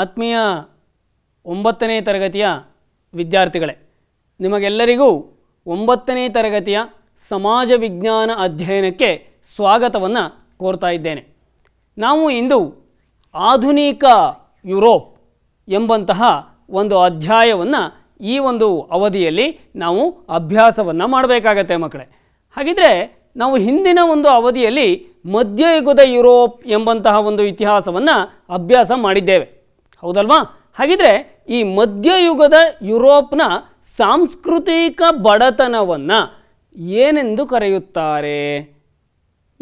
ಆತ್ಮೀಯ ಒಂಬತ್ತನೇ ತರಗತಿಯ ವಿದ್ಯಾರ್ಥಿಗಳೇ ನಿಮಗೆಲ್ಲರಿಗೂ ಒಂಬತ್ತನೇ ತರಗತಿಯ ಸಮಾಜ ವಿಜ್ಞಾನ ಅಧ್ಯಯನಕ್ಕೆ ಸ್ವಾಗತವನ್ನು ಕೋರ್ತಾ ಇದ್ದೇನೆ ನಾವು ಇಂದು ಆಧುನಿಕ ಯುರೋಪ್ ಎಂಬಂತಹ ಒಂದು ಅಧ್ಯಾಯವನ್ನು ಈ ಒಂದು ಅವಧಿಯಲ್ಲಿ ನಾವು ಅಭ್ಯಾಸವನ್ನು ಮಾಡಬೇಕಾಗತ್ತೆ ಮಕ್ಕಳೇ ಹಾಗಿದ್ರೆ ನಾವು ಹಿಂದಿನ ಒಂದು ಅವಧಿಯಲ್ಲಿ ಮಧ್ಯಯುಗದ ಯುರೋಪ್ ಎಂಬಂತಹ ಒಂದು ಇತಿಹಾಸವನ್ನು ಅಭ್ಯಾಸ ಮಾಡಿದ್ದೇವೆ ಹೌದಲ್ವಾ ಹಾಗಿದ್ರೆ ಈ ಮಧ್ಯಯುಗದ ಯುರೋಪ್ನ ಸಾಂಸ್ಕೃತಿಕ ಬಡತನವನ್ನು ಏನೆಂದು ಕರೆಯುತ್ತಾರೆ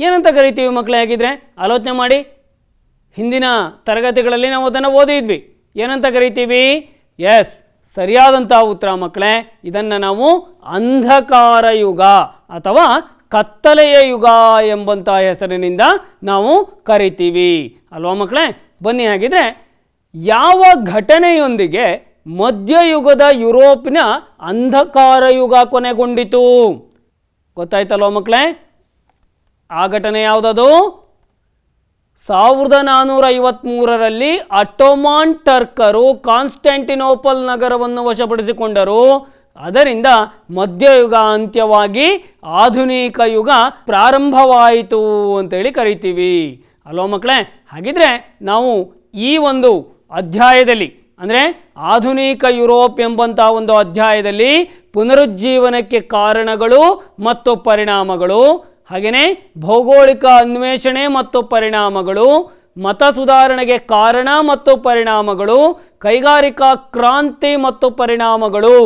ಏನಂತ ಕರಿತೀವಿ ಮಕ್ಕಳೇ ಹಾಗಿದ್ರೆ ಆಲೋಚನೆ ಮಾಡಿ ಹಿಂದಿನ ತರಗತಿಗಳಲ್ಲಿ ನಾವು ಅದನ್ನು ಓದಿದ್ವಿ ಏನಂತ ಕರಿತೀವಿ ಎಸ್ ಸರಿಯಾದಂಥ ಉತ್ತರ ಮಕ್ಕಳೇ ಇದನ್ನು ನಾವು ಅಂಧಕಾರ ಯುಗ ಅಥವಾ ಕತ್ತಲೆಯ ಯುಗ ಎಂಬಂತಹ ಹೆಸರಿನಿಂದ ನಾವು ಕರಿತೀವಿ ಅಲ್ವಾ ಮಕ್ಕಳೇ ಬನ್ನಿ ಹಾಗಿದ್ರೆ ಯಾವ ಘಟನೆಯೊಂದಿಗೆ ಮಧ್ಯಯುಗದ ಯುರೋಪಿನ ಅಂಧಕಾರ ಯುಗ ಕೊನೆಗೊಂಡಿತು ಗೊತ್ತಾಯ್ತಲ್ವ ಮಕ್ಕಳೇ ಆ ಘಟನೆ ಯಾವುದದು ಸಾವಿರದ ನಾನ್ನೂರ ಮೂರರಲ್ಲಿ ಅಟೋಮಾನ್ ಟರ್ಕರು ಕಾನ್ಸ್ಟಂಟಿನೋಪಲ್ ನಗರವನ್ನು ವಶಪಡಿಸಿಕೊಂಡರು ಅದರಿಂದ ಮಧ್ಯಯುಗ ಅಂತ್ಯವಾಗಿ ಆಧುನಿಕ ಯುಗ ಪ್ರಾರಂಭವಾಯಿತು ಅಂತೇಳಿ ಕರಿತೀವಿ ಅಲೋ ಮಕ್ಕಳೇ ಹಾಗಿದ್ರೆ ನಾವು ಈ ಒಂದು ಅಧ್ಯಾಯದಲ್ಲಿ ಅಂದರೆ ಆಧುನಿಕ ಯುರೋಪ್ ಎಂಬಂಥ ಒಂದು ಅಧ್ಯಾಯದಲ್ಲಿ ಪುನರುಜ್ಜೀವನಕ್ಕೆ ಕಾರಣಗಳು ಮತ್ತು ಪರಿಣಾಮಗಳು ಹಾಗೆಯೇ ಭೌಗೋಳಿಕ ಅನ್ವೇಷಣೆ ಮತ್ತು ಪರಿಣಾಮಗಳು ಮತ ಸುಧಾರಣೆಗೆ ಕಾರಣ ಮತ್ತು ಪರಿಣಾಮಗಳು ಕೈಗಾರಿಕಾ ಕ್ರಾಂತಿ ಮತ್ತು ಪರಿಣಾಮಗಳು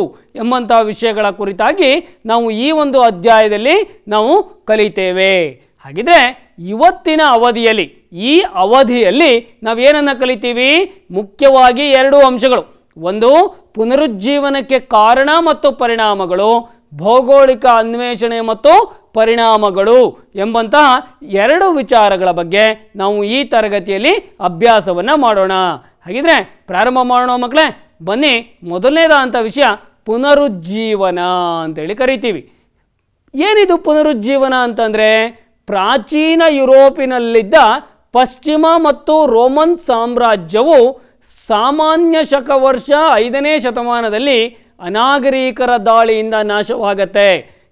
ಎಂಬಂತಹ ವಿಷಯಗಳ ಕುರಿತಾಗಿ ನಾವು ಈ ಒಂದು ಅಧ್ಯಾಯದಲ್ಲಿ ನಾವು ಕಲಿತೇವೆ ಹಾಗಿದ್ರೆ ಇವತ್ತಿನ ಅವಧಿಯಲ್ಲಿ ಈ ಅವಧಿಯಲ್ಲಿ ನಾವೇನನ್ನು ಕಲಿತೀವಿ ಮುಖ್ಯವಾಗಿ ಎರಡು ಅಂಶಗಳು ಒಂದು ಪುನರುಜ್ಜೀವನಕ್ಕೆ ಕಾರಣ ಮತ್ತು ಪರಿಣಾಮಗಳು ಭೌಗೋಳಿಕ ಅನ್ವೇಷಣೆ ಮತ್ತು ಪರಿಣಾಮಗಳು ಎಂಬಂತಹ ಎರಡು ವಿಚಾರಗಳ ಬಗ್ಗೆ ನಾವು ಈ ತರಗತಿಯಲ್ಲಿ ಅಭ್ಯಾಸವನ್ನು ಮಾಡೋಣ ಹಾಗಿದ್ರೆ ಪ್ರಾರಂಭ ಮಾಡೋಣ ಮಕ್ಕಳೇ ಬನ್ನಿ ಮೊದಲನೇದಾದಂಥ ವಿಷಯ ಪುನರುಜ್ಜೀವನ ಅಂತೇಳಿ ಕರಿತೀವಿ ಏನಿದು ಪುನರುಜ್ಜೀವನ ಅಂತಂದರೆ ಪ್ರಾಚೀನ ಯುರೋಪಿನಲ್ಲಿದ್ದ ಪಶ್ಚಿಮ ಮತ್ತು ರೋಮನ್ ಸಾಮ್ರಾಜ್ಯವು ಸಾಮಾನ್ಯ ಶಕ ವರ್ಷ ಐದನೇ ಶತಮಾನದಲ್ಲಿ ಅನಾಗರಿಕರ ದಾಳಿಯಿಂದ ನಾಶವಾಗತ್ತೆ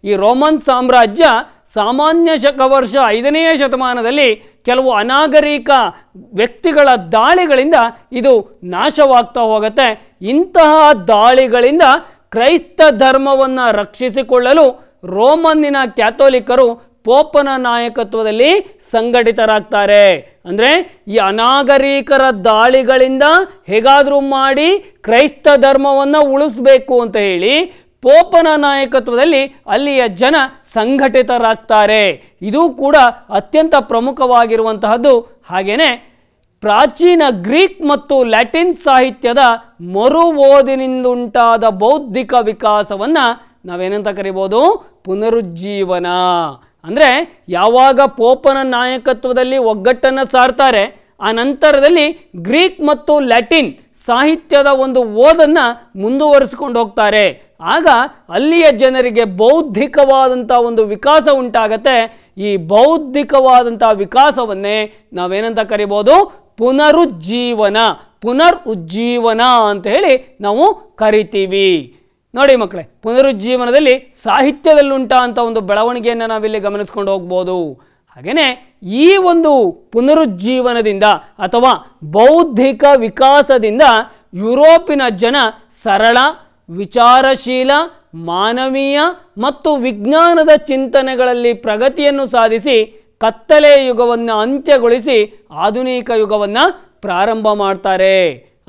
ಈ ರೋಮನ್ ಸಾಮ್ರಾಜ್ಯ ಸಾಮಾನ್ಯ ಶಕ ವರ್ಷ ಐದನೆಯ ಶತಮಾನದಲ್ಲಿ ಕೆಲವು ಅನಾಗರಿಕ ವ್ಯಕ್ತಿಗಳ ದಾಳಿಗಳಿಂದ ಇದು ನಾಶವಾಗ್ತಾ ಹೋಗುತ್ತೆ ಇಂತಹ ದಾಳಿಗಳಿಂದ ಕ್ರೈಸ್ತ ಧರ್ಮವನ್ನು ರಕ್ಷಿಸಿಕೊಳ್ಳಲು ರೋಮನ್ನಿನ ಕ್ಯಾಥೋಲಿಕರು ಪೋಪನ ನಾಯಕತ್ವದಲ್ಲಿ ಸಂಘಟಿತರಾಗ್ತಾರೆ ಅಂದರೆ ಈ ಅನಾಗರಿಕರ ದಾಳಿಗಳಿಂದ ಹೇಗಾದರೂ ಮಾಡಿ ಕ್ರೈಸ್ತ ಧರ್ಮವನ್ನು ಉಳಿಸ್ಬೇಕು ಅಂತ ಹೇಳಿ ಪೋಪನ ನಾಯಕತ್ವದಲ್ಲಿ ಅಲ್ಲಿಯ ಜನ ಸಂಘಟಿತರಾಗ್ತಾರೆ ಇದು ಕೂಡ ಅತ್ಯಂತ ಪ್ರಮುಖವಾಗಿರುವಂತಹದ್ದು ಹಾಗೆಯೇ ಪ್ರಾಚೀನ ಗ್ರೀಕ್ ಮತ್ತು ಲ್ಯಾಟಿನ್ ಸಾಹಿತ್ಯದ ಮರು ಓದಿನಿಂದುಂಟಾದ ಬೌದ್ಧಿಕ ವಿಕಾಸವನ್ನು ನಾವೇನಂತ ಕರಿಬೋದು ಪುನರುಜ್ಜೀವನ ಅಂದರೆ ಯಾವಾಗ ಪೋಪನ ನಾಯಕತ್ವದಲ್ಲಿ ಒಗ್ಗಟ್ಟನ್ನು ಸಾರ್ತಾರೆ ಆ ನಂತರದಲ್ಲಿ ಗ್ರೀಕ್ ಮತ್ತು ಲ್ಯಾಟಿನ್ ಸಾಹಿತ್ಯದ ಒಂದು ಓದನ್ನು ಮುಂದುವರಿಸಿಕೊಂಡು ಹೋಗ್ತಾರೆ ಆಗ ಅಲ್ಲಿಯ ಜನರಿಗೆ ಬೌದ್ಧಿಕವಾದಂಥ ಒಂದು ವಿಕಾಸ ಉಂಟಾಗತ್ತೆ ಈ ಬೌದ್ಧಿಕವಾದಂಥ ವಿಕಾಸವನ್ನೇ ನಾವೇನಂತ ಕರಿಬೋದು ಪುನರುಜ್ಜೀವನ ಪುನರ್ ಉಜ್ಜೀವನ ಅಂತ ಹೇಳಿ ನಾವು ಕರಿತೀವಿ ನೋಡಿ ಮಕ್ಕಳೇ ಪುನರುಜ್ಜೀವನದಲ್ಲಿ ಅಂತ ಒಂದು ಬೆಳವಣಿಗೆಯನ್ನು ನಾವಿಲ್ಲಿ ಗಮನಿಸ್ಕೊಂಡು ಹೋಗ್ಬೋದು ಹಾಗೆಯೇ ಈ ಒಂದು ಪುನರುಜ್ಜೀವನದಿಂದ ಅಥವಾ ಬೌದ್ಧಿಕ ವಿಕಾಸದಿಂದ ಯುರೋಪಿನ ಜನ ಸರಳ ವಿಚಾರಶೀಲ ಮಾನವೀಯ ಮತ್ತು ವಿಜ್ಞಾನದ ಚಿಂತನೆಗಳಲ್ಲಿ ಪ್ರಗತಿಯನ್ನು ಸಾಧಿಸಿ ಕತ್ತಲೆ ಯುಗವನ್ನು ಅಂತ್ಯಗೊಳಿಸಿ ಆಧುನಿಕ ಯುಗವನ್ನು ಪ್ರಾರಂಭ ಮಾಡ್ತಾರೆ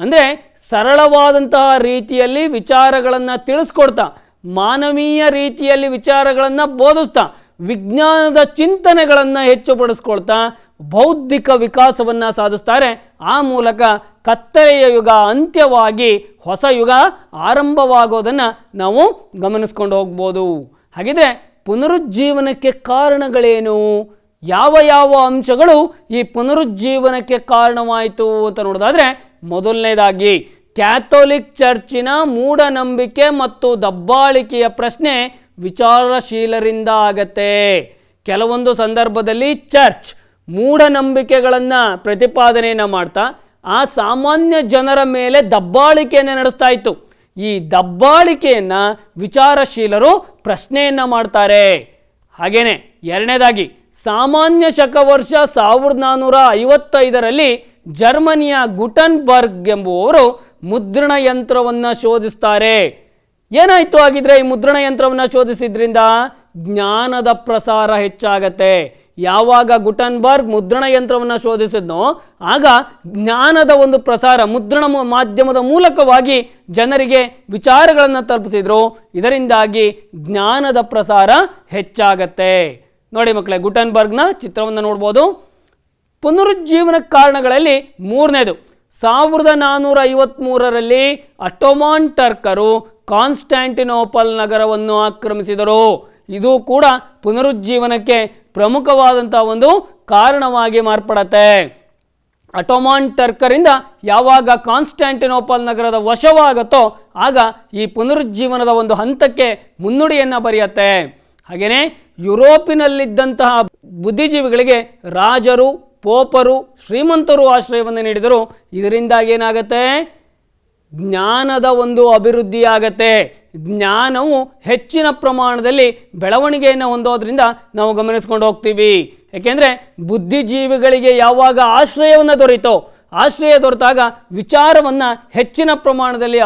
ಅಂದರೆ ಸರಳವಾದಂತಹ ರೀತಿಯಲ್ಲಿ ವಿಚಾರಗಳನ್ನು ತಿಳಿಸ್ಕೊಡ್ತಾ ಮಾನವೀಯ ರೀತಿಯಲ್ಲಿ ವಿಚಾರಗಳನ್ನು ಬೋಧಿಸ್ತಾ ವಿಜ್ಞಾನದ ಚಿಂತನೆಗಳನ್ನು ಹೆಚ್ಚುಪಡಿಸ್ಕೊಳ್ತಾ ಬೌದ್ಧಿಕ ವಿಕಾಸವನ್ನು ಸಾಧಿಸ್ತಾರೆ ಆ ಮೂಲಕ ಕತ್ತಲೆಯ ಯುಗ ಅಂತ್ಯವಾಗಿ ಹೊಸ ಯುಗ ಆರಂಭವಾಗೋದನ್ನು ನಾವು ಗಮನಿಸ್ಕೊಂಡು ಹೋಗ್ಬೋದು ಹಾಗಿದ್ರೆ ಪುನರುಜ್ಜೀವನಕ್ಕೆ ಕಾರಣಗಳೇನು ಯಾವ ಯಾವ ಅಂಶಗಳು ಈ ಪುನರುಜ್ಜೀವನಕ್ಕೆ ಕಾರಣವಾಯಿತು ಅಂತ ನೋಡೋದಾದರೆ ಮೊದಲನೇದಾಗಿ ಕ್ಯಾಥೋಲಿಕ್ ಚರ್ಚಿನ ಮೂಢನಂಬಿಕೆ ಮತ್ತು ದಬ್ಬಾಳಿಕೆಯ ಪ್ರಶ್ನೆ ವಿಚಾರಶೀಲರಿಂದ ಆಗತ್ತೆ ಕೆಲವೊಂದು ಸಂದರ್ಭದಲ್ಲಿ ಚರ್ಚ್ ಮೂಢನಂಬಿಕೆಗಳನ್ನು ಪ್ರತಿಪಾದನೆಯನ್ನು ಮಾಡ್ತಾ ಆ ಸಾಮಾನ್ಯ ಜನರ ಮೇಲೆ ದಬ್ಬಾಳಿಕೆಯನ್ನು ನಡೆಸ್ತಾ ಇತ್ತು ಈ ದಬ್ಬಾಳಿಕೆಯನ್ನು ವಿಚಾರಶೀಲರು ಪ್ರಶ್ನೆಯನ್ನು ಮಾಡ್ತಾರೆ ಹಾಗೇನೆ ಎರಡನೇದಾಗಿ ಸಾಮಾನ್ಯ ಶಕವರ್ಷ ಸಾವಿರದ ನಾನ್ನೂರ ಐವತ್ತೈದರಲ್ಲಿ ಜರ್ಮನಿಯ ಗುಟನ್ಬರ್ಗ್ ಎಂಬುವವರು ಮುದ್ರಣ ಯಂತ್ರವನ್ನು ಶೋಧಿಸ್ತಾರೆ ಏನಾಯಿತು ಆಗಿದ್ರೆ ಈ ಮುದ್ರಣ ಯಂತ್ರವನ್ನು ಶೋಧಿಸಿದ್ರಿಂದ ಜ್ಞಾನದ ಪ್ರಸಾರ ಹೆಚ್ಚಾಗತ್ತೆ ಯಾವಾಗ ಗುಟನ್ಬರ್ಗ್ ಮುದ್ರಣ ಯಂತ್ರವನ್ನು ಶೋಧಿಸಿದ್ನೋ ಆಗ ಜ್ಞಾನದ ಒಂದು ಪ್ರಸಾರ ಮುದ್ರಣ ಮಾಧ್ಯಮದ ಮೂಲಕವಾಗಿ ಜನರಿಗೆ ವಿಚಾರಗಳನ್ನು ತಲುಪಿಸಿದ್ರು ಇದರಿಂದಾಗಿ ಜ್ಞಾನದ ಪ್ರಸಾರ ಹೆಚ್ಚಾಗತ್ತೆ ನೋಡಿ ಮಕ್ಕಳೇ ಗುಟನ್ಬರ್ಗ್ನ ಚಿತ್ರವನ್ನು ನೋಡ್ಬೋದು ಪುನರುಜ್ಜೀವನ ಕಾರಣಗಳಲ್ಲಿ ಮೂರನೇದು ಸಾವಿರದ ನಾನ್ನೂರ ಐವತ್ತ್ಮೂರರಲ್ಲಿ ಅಟೋಮಾನ್ ಟರ್ಕರು ಕಾನ್ಸ್ಟ್ಯಾಂಟಿನೋಪಲ್ ನಗರವನ್ನು ಆಕ್ರಮಿಸಿದರು ಇದು ಕೂಡ ಪುನರುಜ್ಜೀವನಕ್ಕೆ ಪ್ರಮುಖವಾದಂಥ ಒಂದು ಕಾರಣವಾಗಿ ಮಾರ್ಪಡತ್ತೆ ಅಟೋಮಾನ್ ಟರ್ಕರಿಂದ ಯಾವಾಗ ಕಾನ್ಸ್ಟ್ಯಾಂಟಿನೋಪಲ್ ನಗರದ ವಶವಾಗುತ್ತೋ ಆಗ ಈ ಪುನರುಜ್ಜೀವನದ ಒಂದು ಹಂತಕ್ಕೆ ಮುನ್ನುಡಿಯನ್ನು ಬರೆಯತ್ತೆ ಹಾಗೆಯೇ ಯುರೋಪಿನಲ್ಲಿದ್ದಂತಹ ಬುದ್ಧಿಜೀವಿಗಳಿಗೆ ರಾಜರು ಪೋಪರು ಶ್ರೀಮಂತರು ಆಶ್ರಯವನ್ನು ನೀಡಿದರು ಇದರಿಂದಾಗಿ ಏನಾಗುತ್ತೆ ಜ್ಞಾನದ ಒಂದು ಅಭಿವೃದ್ಧಿಯಾಗತ್ತೆ ಜ್ಞಾನವು ಹೆಚ್ಚಿನ ಪ್ರಮಾಣದಲ್ಲಿ ಬೆಳವಣಿಗೆಯನ್ನು ಹೊಂದೋದ್ರಿಂದ ನಾವು ಗಮನಿಸ್ಕೊಂಡು ಹೋಗ್ತೀವಿ ಏಕೆಂದರೆ ಬುದ್ಧಿಜೀವಿಗಳಿಗೆ ಯಾವಾಗ ಆಶ್ರಯವನ್ನು ದೊರೆಯಿತೋ ಆಶ್ರಯ ದೊರೆತಾಗ ವಿಚಾರವನ್ನು ಹೆಚ್ಚಿನ ಪ್ರಮಾಣದಲ್ಲಿ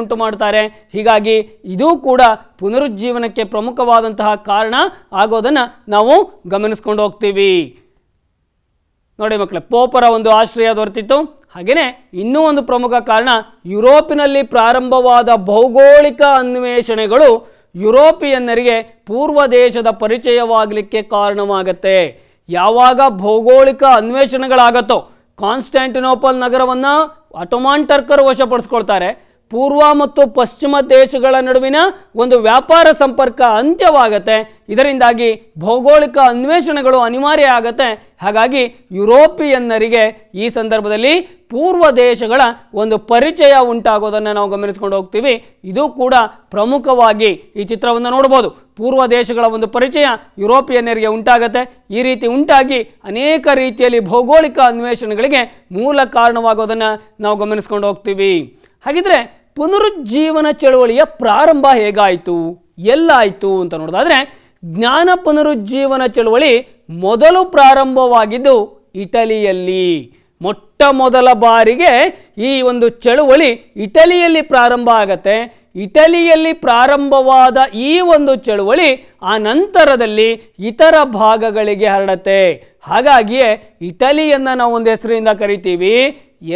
ಉಂಟು ಮಾಡ್ತಾರೆ ಹೀಗಾಗಿ ಇದೂ ಕೂಡ ಪುನರುಜ್ಜೀವನಕ್ಕೆ ಪ್ರಮುಖವಾದಂತಹ ಕಾರಣ ಆಗೋದನ್ನು ನಾವು ಗಮನಿಸ್ಕೊಂಡು ಹೋಗ್ತೀವಿ ನೋಡಿ ಮಕ್ಕಳೇ ಪೋಪರ ಒಂದು ಆಶ್ರಯ ದೊರೆತಿತ್ತು ಹಾಗೆಯೇ ಇನ್ನೂ ಒಂದು ಪ್ರಮುಖ ಕಾರಣ ಯುರೋಪಿನಲ್ಲಿ ಪ್ರಾರಂಭವಾದ ಭೌಗೋಳಿಕ ಅನ್ವೇಷಣೆಗಳು ಯುರೋಪಿಯನ್ನರಿಗೆ ಪೂರ್ವ ದೇಶದ ಪರಿಚಯವಾಗಲಿಕ್ಕೆ ಕಾರಣವಾಗತ್ತೆ ಯಾವಾಗ ಭೌಗೋಳಿಕ ಅನ್ವೇಷಣೆಗಳಾಗತ್ತೋ ಕಾನ್ಸ್ಟಾಂಟಿನೋಪಲ್ ನಗರವನ್ನು ಅಟೊಮಾಂಟರ್ಕರ್ ವಶಪಡಿಸ್ಕೊಳ್ತಾರೆ ಪೂರ್ವ ಮತ್ತು ಪಶ್ಚಿಮ ದೇಶಗಳ ನಡುವಿನ ಒಂದು ವ್ಯಾಪಾರ ಸಂಪರ್ಕ ಅಂತ್ಯವಾಗತ್ತೆ ಇದರಿಂದಾಗಿ ಭೌಗೋಳಿಕ ಅನ್ವೇಷಣೆಗಳು ಅನಿವಾರ್ಯ ಆಗತ್ತೆ ಹಾಗಾಗಿ ಯುರೋಪಿಯನ್ನರಿಗೆ ಈ ಸಂದರ್ಭದಲ್ಲಿ ಪೂರ್ವ ದೇಶಗಳ ಒಂದು ಪರಿಚಯ ಉಂಟಾಗೋದನ್ನು ನಾವು ಗಮನಿಸ್ಕೊಂಡು ಹೋಗ್ತೀವಿ ಇದು ಕೂಡ ಪ್ರಮುಖವಾಗಿ ಈ ಚಿತ್ರವನ್ನು ನೋಡ್ಬೋದು ಪೂರ್ವ ದೇಶಗಳ ಒಂದು ಪರಿಚಯ ಯುರೋಪಿಯನ್ನರಿಗೆ ಉಂಟಾಗತ್ತೆ ಈ ರೀತಿ ಉಂಟಾಗಿ ಅನೇಕ ರೀತಿಯಲ್ಲಿ ಭೌಗೋಳಿಕ ಅನ್ವೇಷಣೆಗಳಿಗೆ ಮೂಲ ಕಾರಣವಾಗೋದನ್ನು ನಾವು ಗಮನಿಸ್ಕೊಂಡು ಹೋಗ್ತೀವಿ ಹಾಗಿದ್ರೆ ಪುನರುಜ್ಜೀವನ ಚಳುವಳಿಯ ಪ್ರಾರಂಭ ಹೇಗಾಯಿತು ಎಲ್ಲಾಯಿತು ಅಂತ ನೋಡೋದಾದರೆ ಜ್ಞಾನ ಪುನರುಜ್ಜೀವನ ಚಳುವಳಿ ಮೊದಲು ಪ್ರಾರಂಭವಾಗಿದ್ದು ಇಟಲಿಯಲ್ಲಿ ಮೊಟ್ಟ ಮೊದಲ ಬಾರಿಗೆ ಈ ಒಂದು ಚಳುವಳಿ ಇಟಲಿಯಲ್ಲಿ ಪ್ರಾರಂಭ ಆಗತ್ತೆ ಇಟಲಿಯಲ್ಲಿ ಪ್ರಾರಂಭವಾದ ಈ ಒಂದು ಚಳುವಳಿ ಆ ನಂತರದಲ್ಲಿ ಇತರ ಭಾಗಗಳಿಗೆ ಹರಡತ್ತೆ ಹಾಗಾಗಿಯೇ ಇಟಲಿಯನ್ನು ನಾವು ಒಂದು ಹೆಸರಿಂದ ಕರಿತೀವಿ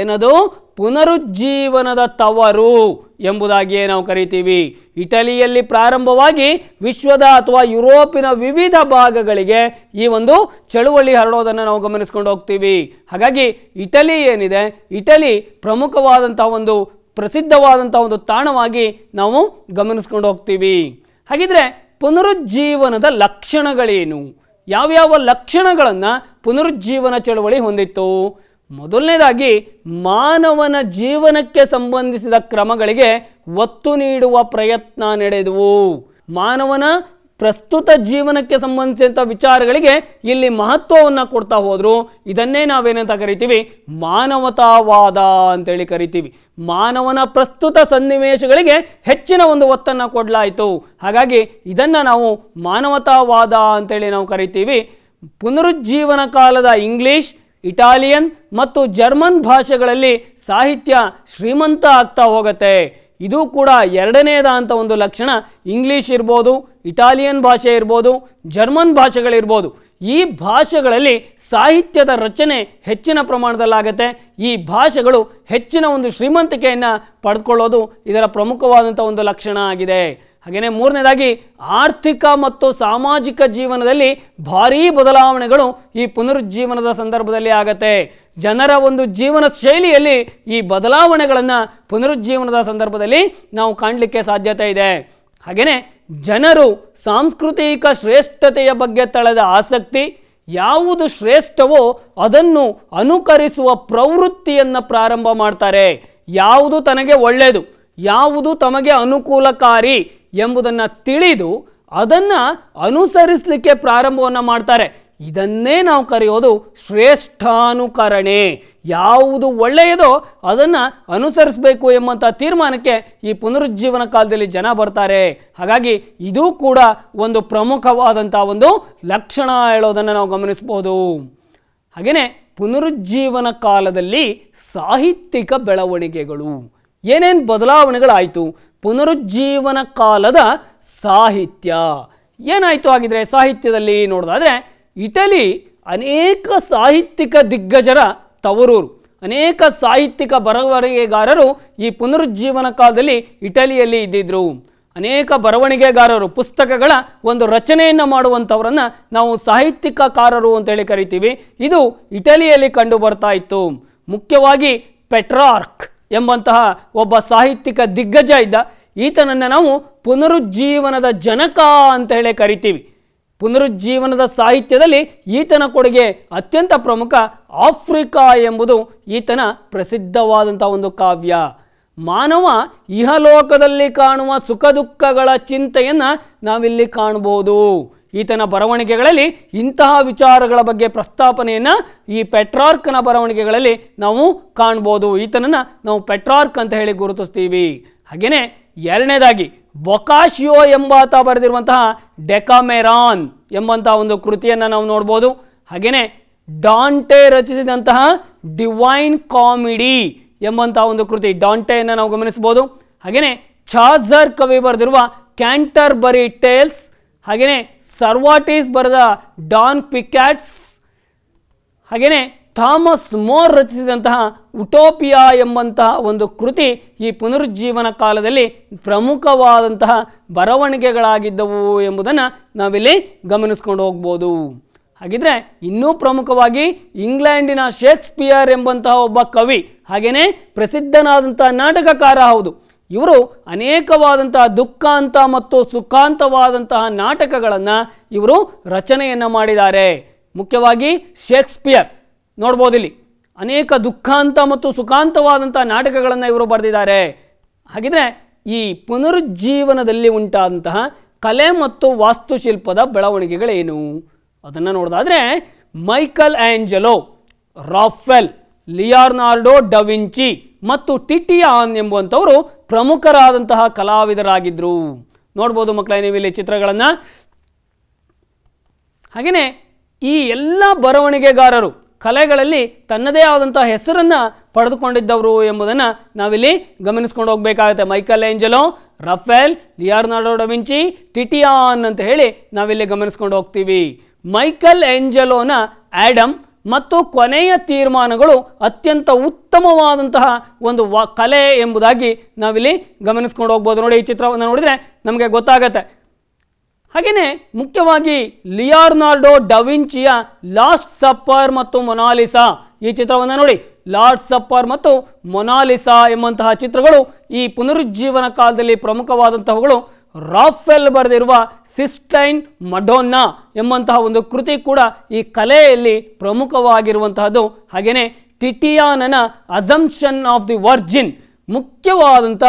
ಏನದು ಪುನರುಜ್ಜೀವನದ ತವರು ಎಂಬುದಾಗಿಯೇ ನಾವು ಕರಿತೀವಿ ಇಟಲಿಯಲ್ಲಿ ಪ್ರಾರಂಭವಾಗಿ ವಿಶ್ವದ ಅಥವಾ ಯುರೋಪಿನ ವಿವಿಧ ಭಾಗಗಳಿಗೆ ಈ ಒಂದು ಚಳುವಳಿ ಹರಡೋದನ್ನು ನಾವು ಗಮನಿಸ್ಕೊಂಡು ಹೋಗ್ತೀವಿ ಹಾಗಾಗಿ ಇಟಲಿ ಏನಿದೆ ಇಟಲಿ ಪ್ರಮುಖವಾದಂಥ ಒಂದು ಪ್ರಸಿದ್ಧವಾದಂಥ ಒಂದು ತಾಣವಾಗಿ ನಾವು ಗಮನಿಸ್ಕೊಂಡು ಹೋಗ್ತೀವಿ ಹಾಗಿದ್ರೆ ಪುನರುಜ್ಜೀವನದ ಲಕ್ಷಣಗಳೇನು ಯಾವ್ಯಾವ ಲಕ್ಷಣಗಳನ್ನು ಪುನರುಜ್ಜೀವನ ಚಳುವಳಿ ಹೊಂದಿತ್ತು ಮೊದಲನೇದಾಗಿ ಮಾನವನ ಜೀವನಕ್ಕೆ ಸಂಬಂಧಿಸಿದ ಕ್ರಮಗಳಿಗೆ ಒತ್ತು ನೀಡುವ ಪ್ರಯತ್ನ ನಡೆದವು ಮಾನವನ ಪ್ರಸ್ತುತ ಜೀವನಕ್ಕೆ ಸಂಬಂಧಿಸಿದಂಥ ವಿಚಾರಗಳಿಗೆ ಇಲ್ಲಿ ಮಹತ್ವವನ್ನು ಕೊಡ್ತಾ ಹೋದ್ರು ಇದನ್ನೇ ನಾವೇನಂತ ಕರಿತೀವಿ ಮಾನವತಾವಾದ ಅಂತೇಳಿ ಕರಿತೀವಿ ಮಾನವನ ಪ್ರಸ್ತುತ ಸನ್ನಿವೇಶಗಳಿಗೆ ಹೆಚ್ಚಿನ ಒಂದು ಒತ್ತನ್ನು ಕೊಡಲಾಯಿತು ಹಾಗಾಗಿ ಇದನ್ನು ನಾವು ಮಾನವತಾವಾದ ಅಂತೇಳಿ ನಾವು ಕರಿತೀವಿ ಪುನರುಜ್ಜೀವನ ಕಾಲದ ಇಂಗ್ಲೀಷ್ ಇಟಾಲಿಯನ್ ಮತ್ತು ಜರ್ಮನ್ ಭಾಷೆಗಳಲ್ಲಿ ಸಾಹಿತ್ಯ ಶ್ರೀಮಂತ ಆಗ್ತಾ ಹೋಗುತ್ತೆ ಇದು ಕೂಡ ಎರಡನೇದಾದಂಥ ಒಂದು ಲಕ್ಷಣ ಇಂಗ್ಲೀಷ್ ಇರ್ಬೋದು ಇಟಾಲಿಯನ್ ಭಾಷೆ ಇರ್ಬೋದು ಜರ್ಮನ್ ಭಾಷೆಗಳಿರ್ಬೋದು ಈ ಭಾಷೆಗಳಲ್ಲಿ ಸಾಹಿತ್ಯದ ರಚನೆ ಹೆಚ್ಚಿನ ಪ್ರಮಾಣದಲ್ಲಾಗತ್ತೆ ಈ ಭಾಷೆಗಳು ಹೆಚ್ಚಿನ ಒಂದು ಶ್ರೀಮಂತಿಕೆಯನ್ನು ಪಡೆದುಕೊಳ್ಳೋದು ಇದರ ಪ್ರಮುಖವಾದಂಥ ಒಂದು ಲಕ್ಷಣ ಆಗಿದೆ ಹಾಗೆಯೇ ಮೂರನೇದಾಗಿ ಆರ್ಥಿಕ ಮತ್ತು ಸಾಮಾಜಿಕ ಜೀವನದಲ್ಲಿ ಭಾರೀ ಬದಲಾವಣೆಗಳು ಈ ಪುನರುಜ್ಜೀವನದ ಸಂದರ್ಭದಲ್ಲಿ ಆಗತ್ತೆ ಜನರ ಒಂದು ಜೀವನ ಶೈಲಿಯಲ್ಲಿ ಈ ಬದಲಾವಣೆಗಳನ್ನು ಪುನರುಜ್ಜೀವನದ ಸಂದರ್ಭದಲ್ಲಿ ನಾವು ಕಾಣಲಿಕ್ಕೆ ಸಾಧ್ಯತೆ ಇದೆ ಹಾಗೆಯೇ ಜನರು ಸಾಂಸ್ಕೃತಿಕ ಶ್ರೇಷ್ಠತೆಯ ಬಗ್ಗೆ ತಳೆದ ಆಸಕ್ತಿ ಯಾವುದು ಶ್ರೇಷ್ಠವೋ ಅದನ್ನು ಅನುಕರಿಸುವ ಪ್ರವೃತ್ತಿಯನ್ನು ಪ್ರಾರಂಭ ಮಾಡ್ತಾರೆ ಯಾವುದು ತನಗೆ ಒಳ್ಳೆಯದು ಯಾವುದು ತಮಗೆ ಅನುಕೂಲಕಾರಿ ಎಂಬುದನ್ನು ತಿಳಿದು ಅದನ್ನು ಅನುಸರಿಸಲಿಕ್ಕೆ ಪ್ರಾರಂಭವನ್ನು ಮಾಡ್ತಾರೆ ಇದನ್ನೇ ನಾವು ಕರೆಯೋದು ಶ್ರೇಷ್ಠಾನುಕರಣೆ ಯಾವುದು ಒಳ್ಳೆಯದೋ ಅದನ್ನು ಅನುಸರಿಸಬೇಕು ಎಂಬಂಥ ತೀರ್ಮಾನಕ್ಕೆ ಈ ಪುನರುಜ್ಜೀವನ ಕಾಲದಲ್ಲಿ ಜನ ಬರ್ತಾರೆ ಹಾಗಾಗಿ ಇದೂ ಕೂಡ ಒಂದು ಪ್ರಮುಖವಾದಂಥ ಒಂದು ಲಕ್ಷಣ ಹೇಳೋದನ್ನು ನಾವು ಗಮನಿಸ್ಬೋದು ಹಾಗೆಯೇ ಪುನರುಜ್ಜೀವನ ಕಾಲದಲ್ಲಿ ಸಾಹಿತ್ಯಿಕ ಬೆಳವಣಿಗೆಗಳು ಏನೇನು ಬದಲಾವಣೆಗಳಾಯಿತು ಪುನರುಜ್ಜೀವನ ಕಾಲದ ಸಾಹಿತ್ಯ ಏನಾಯಿತು ಆಗಿದ್ರೆ ಸಾಹಿತ್ಯದಲ್ಲಿ ನೋಡೋದಾದರೆ ಇಟಲಿ ಅನೇಕ ಸಾಹಿತ್ಯಿಕ ದಿಗ್ಗಜರ ತವರೂರು ಅನೇಕ ಸಾಹಿತ್ಯಿಕ ಬರವಣಿಗೆಗಾರರು ಈ ಪುನರುಜ್ಜೀವನ ಕಾಲದಲ್ಲಿ ಇಟಲಿಯಲ್ಲಿ ಇದ್ದಿದ್ರು ಅನೇಕ ಬರವಣಿಗೆಗಾರರು ಪುಸ್ತಕಗಳ ಒಂದು ರಚನೆಯನ್ನು ಮಾಡುವಂಥವರನ್ನು ನಾವು ಸಾಹಿತ್ಯಿಕಕಾರರು ಅಂತ ಹೇಳಿ ಕರಿತೀವಿ ಇದು ಇಟಲಿಯಲ್ಲಿ ಕಂಡು ಬರ್ತಾ ಇತ್ತು ಮುಖ್ಯವಾಗಿ ಪೆಟ್ರಾರ್ಕ್ ಎಂಬಂತಹ ಒಬ್ಬ ಸಾಹಿತ್ಯಿಕ ದಿಗ್ಗಜ ಇದ್ದ ಈತನನ್ನು ನಾವು ಪುನರುಜ್ಜೀವನದ ಜನಕ ಅಂತ ಹೇಳಿ ಕರಿತೀವಿ ಪುನರುಜ್ಜೀವನದ ಸಾಹಿತ್ಯದಲ್ಲಿ ಈತನ ಕೊಡುಗೆ ಅತ್ಯಂತ ಪ್ರಮುಖ ಆಫ್ರಿಕಾ ಎಂಬುದು ಈತನ ಪ್ರಸಿದ್ಧವಾದಂಥ ಒಂದು ಕಾವ್ಯ ಮಾನವ ಇಹಲೋಕದಲ್ಲಿ ಕಾಣುವ ಸುಖ ದುಃಖಗಳ ಚಿಂತೆಯನ್ನು ನಾವಿಲ್ಲಿ ಕಾಣಬಹುದು ಈತನ ಬರವಣಿಗೆಗಳಲ್ಲಿ ಇಂತಹ ವಿಚಾರಗಳ ಬಗ್ಗೆ ಪ್ರಸ್ತಾಪನೆಯನ್ನು ಈ ಪೆಟ್ರಾರ್ಕನ ಬರವಣಿಗೆಗಳಲ್ಲಿ ನಾವು ಕಾಣ್ಬೋದು ಈತನನ್ನು ನಾವು ಪೆಟ್ರಾರ್ಕ್ ಅಂತ ಹೇಳಿ ಗುರುತಿಸ್ತೀವಿ ಹಾಗೆಯೇ ಎರಡನೇದಾಗಿ ಬೊಕಾಶಿಯೋ ಎಂಬಾತ ಬರೆದಿರುವಂತಹ ಡೆಕಾಮೆರಾನ್ ಎಂಬಂತಹ ಒಂದು ಕೃತಿಯನ್ನು ನಾವು ನೋಡ್ಬೋದು ಹಾಗೆಯೇ ಡಾಂಟೆ ರಚಿಸಿದಂತಹ ಡಿವೈನ್ ಕಾಮಿಡಿ ಎಂಬಂತಹ ಒಂದು ಕೃತಿ ಡಾಂಟೆಯನ್ನು ನಾವು ಗಮನಿಸ್ಬೋದು ಹಾಗೆಯೇ ಚಾಜರ್ ಕವಿ ಬರೆದಿರುವ ಕ್ಯಾಂಟರ್ಬರಿ ಟೇಲ್ಸ್ ಹಾಗೆಯೇ ಸರ್ವಾಟೀಸ್ ಬರೆದ ಡಾನ್ ಪಿಕ್ಯಾಟ್ಸ್ ಹಾಗೆಯೇ ಥಾಮಸ್ ಮೋರ್ ರಚಿಸಿದಂತಹ ಉಟೋಪಿಯಾ ಎಂಬಂತಹ ಒಂದು ಕೃತಿ ಈ ಪುನರುಜ್ಜೀವನ ಕಾಲದಲ್ಲಿ ಪ್ರಮುಖವಾದಂತಹ ಬರವಣಿಗೆಗಳಾಗಿದ್ದವು ಎಂಬುದನ್ನು ನಾವಿಲ್ಲಿ ಗಮನಿಸ್ಕೊಂಡು ಹೋಗ್ಬೋದು ಹಾಗಿದ್ರೆ ಇನ್ನೂ ಪ್ರಮುಖವಾಗಿ ಇಂಗ್ಲೆಂಡಿನ ಶೇಕ್ಸ್ಪಿಯರ್ ಎಂಬಂತಹ ಒಬ್ಬ ಕವಿ ಹಾಗೆಯೇ ಪ್ರಸಿದ್ಧನಾದಂತಹ ನಾಟಕಕಾರ ಹೌದು ಇವರು ಅನೇಕವಾದಂತಹ ದುಃಖಾಂತ ಮತ್ತು ಸುಖಾಂತವಾದಂತಹ ನಾಟಕಗಳನ್ನು ಇವರು ರಚನೆಯನ್ನು ಮಾಡಿದ್ದಾರೆ ಮುಖ್ಯವಾಗಿ ಶೇಕ್ಸ್ಪಿಯರ್ ನೋಡ್ಬೋದಿಲ್ಲಿ ಅನೇಕ ದುಃಖಾಂತ ಮತ್ತು ಸುಖಾಂತವಾದಂಥ ನಾಟಕಗಳನ್ನು ಇವರು ಬರೆದಿದ್ದಾರೆ ಹಾಗಿದ್ರೆ ಈ ಪುನರುಜ್ಜೀವನದಲ್ಲಿ ಉಂಟಾದಂತಹ ಕಲೆ ಮತ್ತು ವಾಸ್ತುಶಿಲ್ಪದ ಬೆಳವಣಿಗೆಗಳೇನು ಅದನ್ನು ನೋಡೋದಾದರೆ Michelangelo Raphael Leonardo da Vinci ಮತ್ತು ಟಿಟಿಯ ಆನ್ ಎಂಬುವಂಥವರು ಪ್ರಮುಖರಾದಂತಹ ಕಲಾವಿದರಾಗಿದ್ದರು ನೋಡ್ಬೋದು ಮಕ್ಕಳೇ ನೀವು ಇಲ್ಲಿ ಚಿತ್ರಗಳನ್ನು ಹಾಗೆಯೇ ಈ ಎಲ್ಲ ಬರವಣಿಗೆಗಾರರು ಕಲೆಗಳಲ್ಲಿ ತನ್ನದೇ ಆದಂಥ ಹೆಸರನ್ನು ಪಡೆದುಕೊಂಡಿದ್ದವರು ಎಂಬುದನ್ನು ನಾವಿಲ್ಲಿ ಗಮನಿಸ್ಕೊಂಡು ಹೋಗಬೇಕಾಗುತ್ತೆ Michelangelo Raphael Leonardo da Vinci Titian ಅಂತ ಹೇಳಿ ನಾವಿಲ್ಲಿ ಗಮನಿಸ್ಕೊಂಡು ಹೋಗ್ತೀವಿ ಮೈಕಲ್ ಏಂಜಲೋನ ಆ್ಯಡಮ್ ಮತ್ತು ಕೊನೆಯ ತೀರ್ಮಾನಗಳು ಅತ್ಯಂತ ಉತ್ತಮವಾದಂತಹ ಒಂದು ವ ಕಲೆ ಎಂಬುದಾಗಿ ನಾವಿಲ್ಲಿ ಗಮನಿಸ್ಕೊಂಡು ಹೋಗ್ಬೋದು ನೋಡಿ ಈ ಚಿತ್ರವನ್ನು ನೋಡಿದರೆ ನಮಗೆ ಗೊತ್ತಾಗತ್ತೆ ಹಾಗೆಯೇ ಮುಖ್ಯವಾಗಿ ಲಿಯಾರ್ನಾರ್ಡೋ ಡವಿಂಚಿಯ ಲಾಸ್ಟ್ ಸಪ್ಪರ್ ಮತ್ತು ಮೊನಾಲಿಸಾ ಈ ಚಿತ್ರವನ್ನು ನೋಡಿ ಲಾರ್ಡ್ ಸಪ್ಪರ್ ಮತ್ತು ಮೊನಾಲಿಸಾ ಎಂಬಂತಹ ಚಿತ್ರಗಳು ಈ ಪುನರುಜ್ಜೀವನ ಕಾಲದಲ್ಲಿ ಪ್ರಮುಖವಾದಂತಹವುಗಳು ರಾಫೆಲ್ ಬರೆದಿರುವ ಸಿಸ್ಟೈನ್ ಮಡೋನ್ನಾ ಎಂಬಂತಹ ಒಂದು ಕೃತಿ ಕೂಡ ಈ ಕಲೆಯಲ್ಲಿ ಪ್ರಮುಖವಾಗಿರುವಂತಹದ್ದು ಹಾಗೆಯೇ ಟಿಟಿಯಾನನ ಅಸಂಪ್ಷನ್ ಆಫ್ ದಿ ವರ್ಜಿನ್ ಮುಖ್ಯವಾದಂಥ